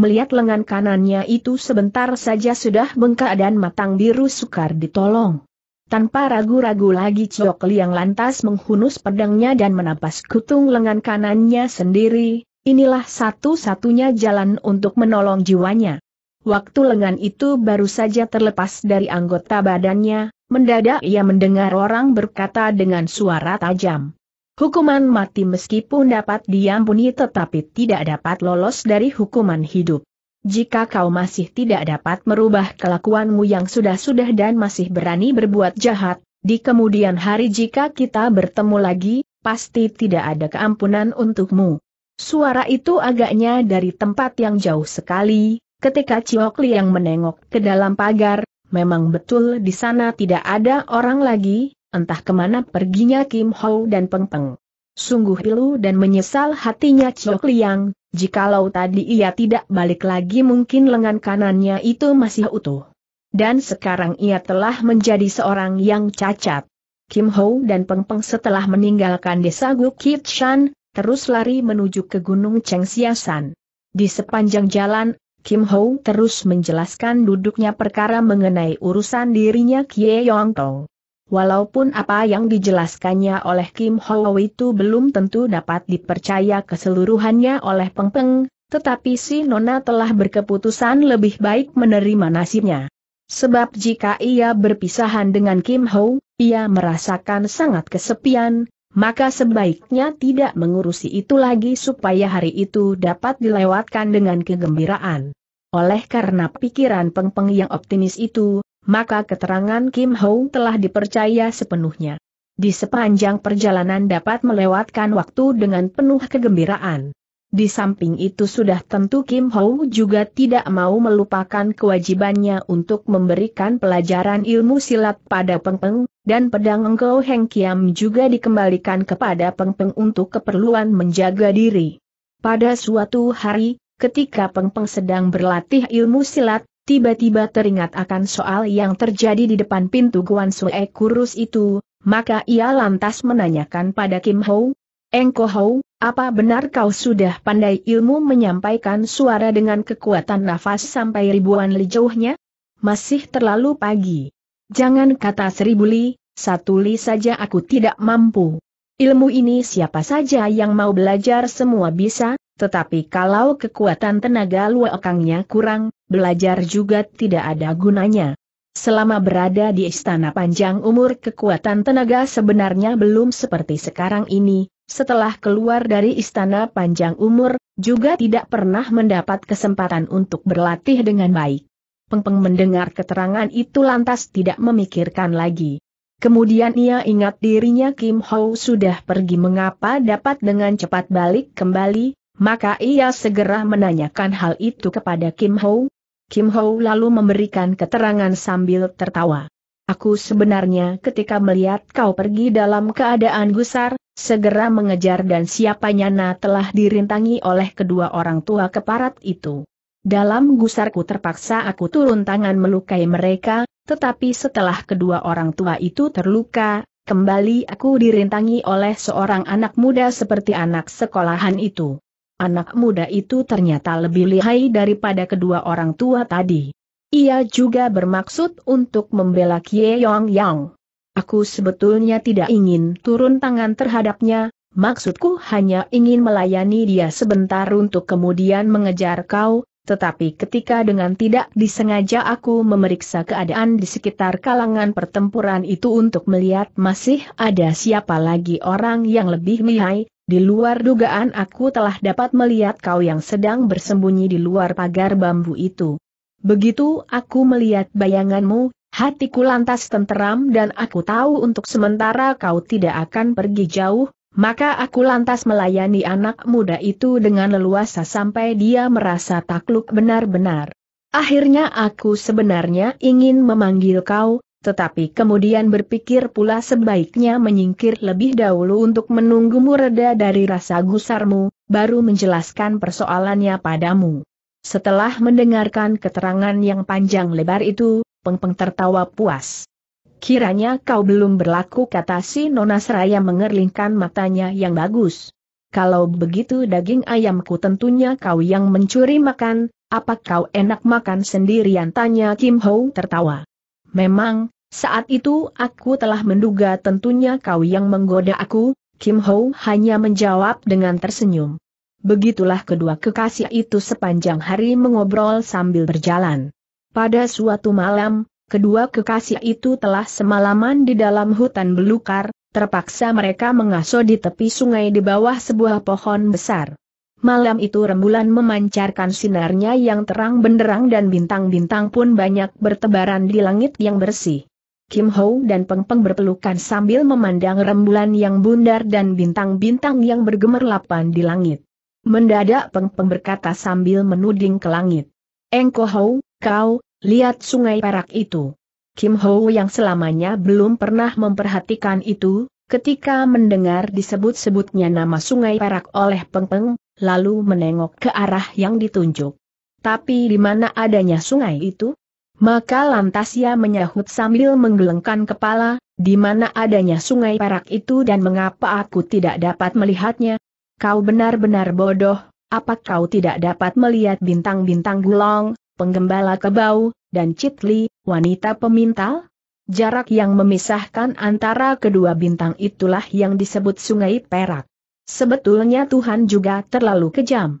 melihat lengan kanannya itu sebentar saja sudah bengkak dan matang biru sukar ditolong. Tanpa ragu-ragu lagi Ciok Liang lantas menghunus pedangnya dan menapas kutung lengan kanannya sendiri, inilah satu-satunya jalan untuk menolong jiwanya. Waktu lengan itu baru saja terlepas dari anggota badannya, mendadak ia mendengar orang berkata dengan suara tajam. Hukuman mati meskipun dapat diampuni tetapi tidak dapat lolos dari hukuman hidup. Jika kau masih tidak dapat merubah kelakuanmu yang sudah-sudah dan masih berani berbuat jahat, di kemudian hari jika kita bertemu lagi, pasti tidak ada keampunan untukmu. Suara itu agaknya dari tempat yang jauh sekali, ketika Ciok Liang menengok ke dalam pagar, memang betul di sana tidak ada orang lagi, Entah kemana perginya Kim Ho dan Peng Peng. Sungguh pilu dan menyesal hatinya Chok Liang, jikalau tadi ia tidak balik lagi mungkin lengan kanannya itu masih utuh. Dan sekarang ia telah menjadi seorang yang cacat. Kim Ho dan Peng Peng setelah meninggalkan desa Gukit Shan, terus lari menuju ke Gunung Cheng Siasan. Di sepanjang jalan, Kim Ho terus menjelaskan duduknya perkara mengenai urusan dirinya Kie Yong Tong. Walaupun apa yang dijelaskannya oleh Kim Ho itu belum tentu dapat dipercaya keseluruhannya oleh Peng Peng, tetapi si Nona telah berkeputusan lebih baik menerima nasibnya. Sebab jika ia berpisahan dengan Kim Ho, ia merasakan sangat kesepian, maka sebaiknya tidak mengurusi itu lagi supaya hari itu dapat dilewatkan dengan kegembiraan. Oleh karena pikiran Peng Peng yang optimis itu, maka keterangan Kim Ho telah dipercaya sepenuhnya. Di sepanjang perjalanan dapat melewatkan waktu dengan penuh kegembiraan. Di samping itu sudah tentu Kim Ho juga tidak mau melupakan kewajibannya untuk memberikan pelajaran ilmu silat pada Peng Peng, dan pedang Engkau Heng Kiam juga dikembalikan kepada Peng Peng untuk keperluan menjaga diri. Pada suatu hari, ketika Peng Peng sedang berlatih ilmu silat, tiba-tiba teringat akan soal yang terjadi di depan pintu Guan Sue Kurus itu, maka ia lantas menanyakan pada Kim Ho, Engko Ho, apa benar kau sudah pandai ilmu menyampaikan suara dengan kekuatan nafas sampai ribuan li jauhnya? Masih terlalu pagi. Jangan kata seribu li, satu li saja aku tidak mampu. Ilmu ini siapa saja yang mau belajar semua bisa, tetapi kalau kekuatan tenaga luokangnya kurang, belajar juga tidak ada gunanya. Selama berada di istana panjang umur kekuatan tenaga sebenarnya belum seperti sekarang ini, setelah keluar dari istana panjang umur, juga tidak pernah mendapat kesempatan untuk berlatih dengan baik. Pengpeng -peng mendengar keterangan itu lantas tidak memikirkan lagi. Kemudian ia ingat dirinya Kim Ho sudah pergi mengapa dapat dengan cepat balik kembali, maka ia segera menanyakan hal itu kepada Kim Ho. Kim Ho lalu memberikan keterangan sambil tertawa. Aku sebenarnya ketika melihat kau pergi dalam keadaan gusar, segera mengejar dan siapa nyana telah dirintangi oleh kedua orang tua keparat itu. Dalam gusarku terpaksa aku turun tangan melukai mereka, tetapi setelah kedua orang tua itu terluka, kembali aku dirintangi oleh seorang anak muda seperti anak sekolahan itu anak muda itu ternyata lebih lihai daripada kedua orang tua tadi. Ia juga bermaksud untuk membela Kie Yong Yang. Aku sebetulnya tidak ingin turun tangan terhadapnya, maksudku hanya ingin melayani dia sebentar untuk kemudian mengejar kau, tetapi ketika dengan tidak disengaja aku memeriksa keadaan di sekitar kalangan pertempuran itu untuk melihat masih ada siapa lagi orang yang lebih lihai, di luar dugaan aku telah dapat melihat kau yang sedang bersembunyi di luar pagar bambu itu. Begitu aku melihat bayanganmu, hatiku lantas tenteram dan aku tahu untuk sementara kau tidak akan pergi jauh, maka aku lantas melayani anak muda itu dengan leluasa sampai dia merasa takluk benar-benar. Akhirnya aku sebenarnya ingin memanggil kau, tetapi kemudian berpikir pula sebaiknya menyingkir lebih dahulu untuk menunggumu reda dari rasa gusarmu, baru menjelaskan persoalannya padamu. Setelah mendengarkan keterangan yang panjang lebar itu, Pengpeng tertawa puas. Kiranya kau belum berlaku kata si Nona Seraya mengerlingkan matanya yang bagus. Kalau begitu daging ayamku tentunya kau yang mencuri makan, apa kau enak makan sendirian tanya Kim Ho tertawa. Memang, saat itu aku telah menduga tentunya kau yang menggoda aku, Kim Ho hanya menjawab dengan tersenyum. Begitulah kedua kekasih itu sepanjang hari mengobrol sambil berjalan. Pada suatu malam, kedua kekasih itu telah semalaman di dalam hutan belukar, terpaksa mereka mengaso di tepi sungai di bawah sebuah pohon besar. Malam itu rembulan memancarkan sinarnya yang terang benderang dan bintang-bintang pun banyak bertebaran di langit yang bersih. Kim Ho dan Peng Peng berpelukan sambil memandang rembulan yang bundar dan bintang-bintang yang bergemerlapan di langit. Mendadak Peng Peng berkata sambil menuding ke langit. Engko Ho, kau, lihat sungai perak itu. Kim Ho yang selamanya belum pernah memperhatikan itu, Ketika mendengar disebut-sebutnya nama Sungai Perak oleh Peng Peng lalu menengok ke arah yang ditunjuk. Tapi di mana adanya sungai itu? Maka lantas ia menyahut sambil menggelengkan kepala, di mana adanya sungai Perak itu dan mengapa aku tidak dapat melihatnya? Kau benar-benar bodoh, apa kau tidak dapat melihat bintang-bintang gulong, penggembala kebau, dan citli, wanita pemintal? Jarak yang memisahkan antara kedua bintang itulah yang disebut sungai Perak. Sebetulnya Tuhan juga terlalu kejam.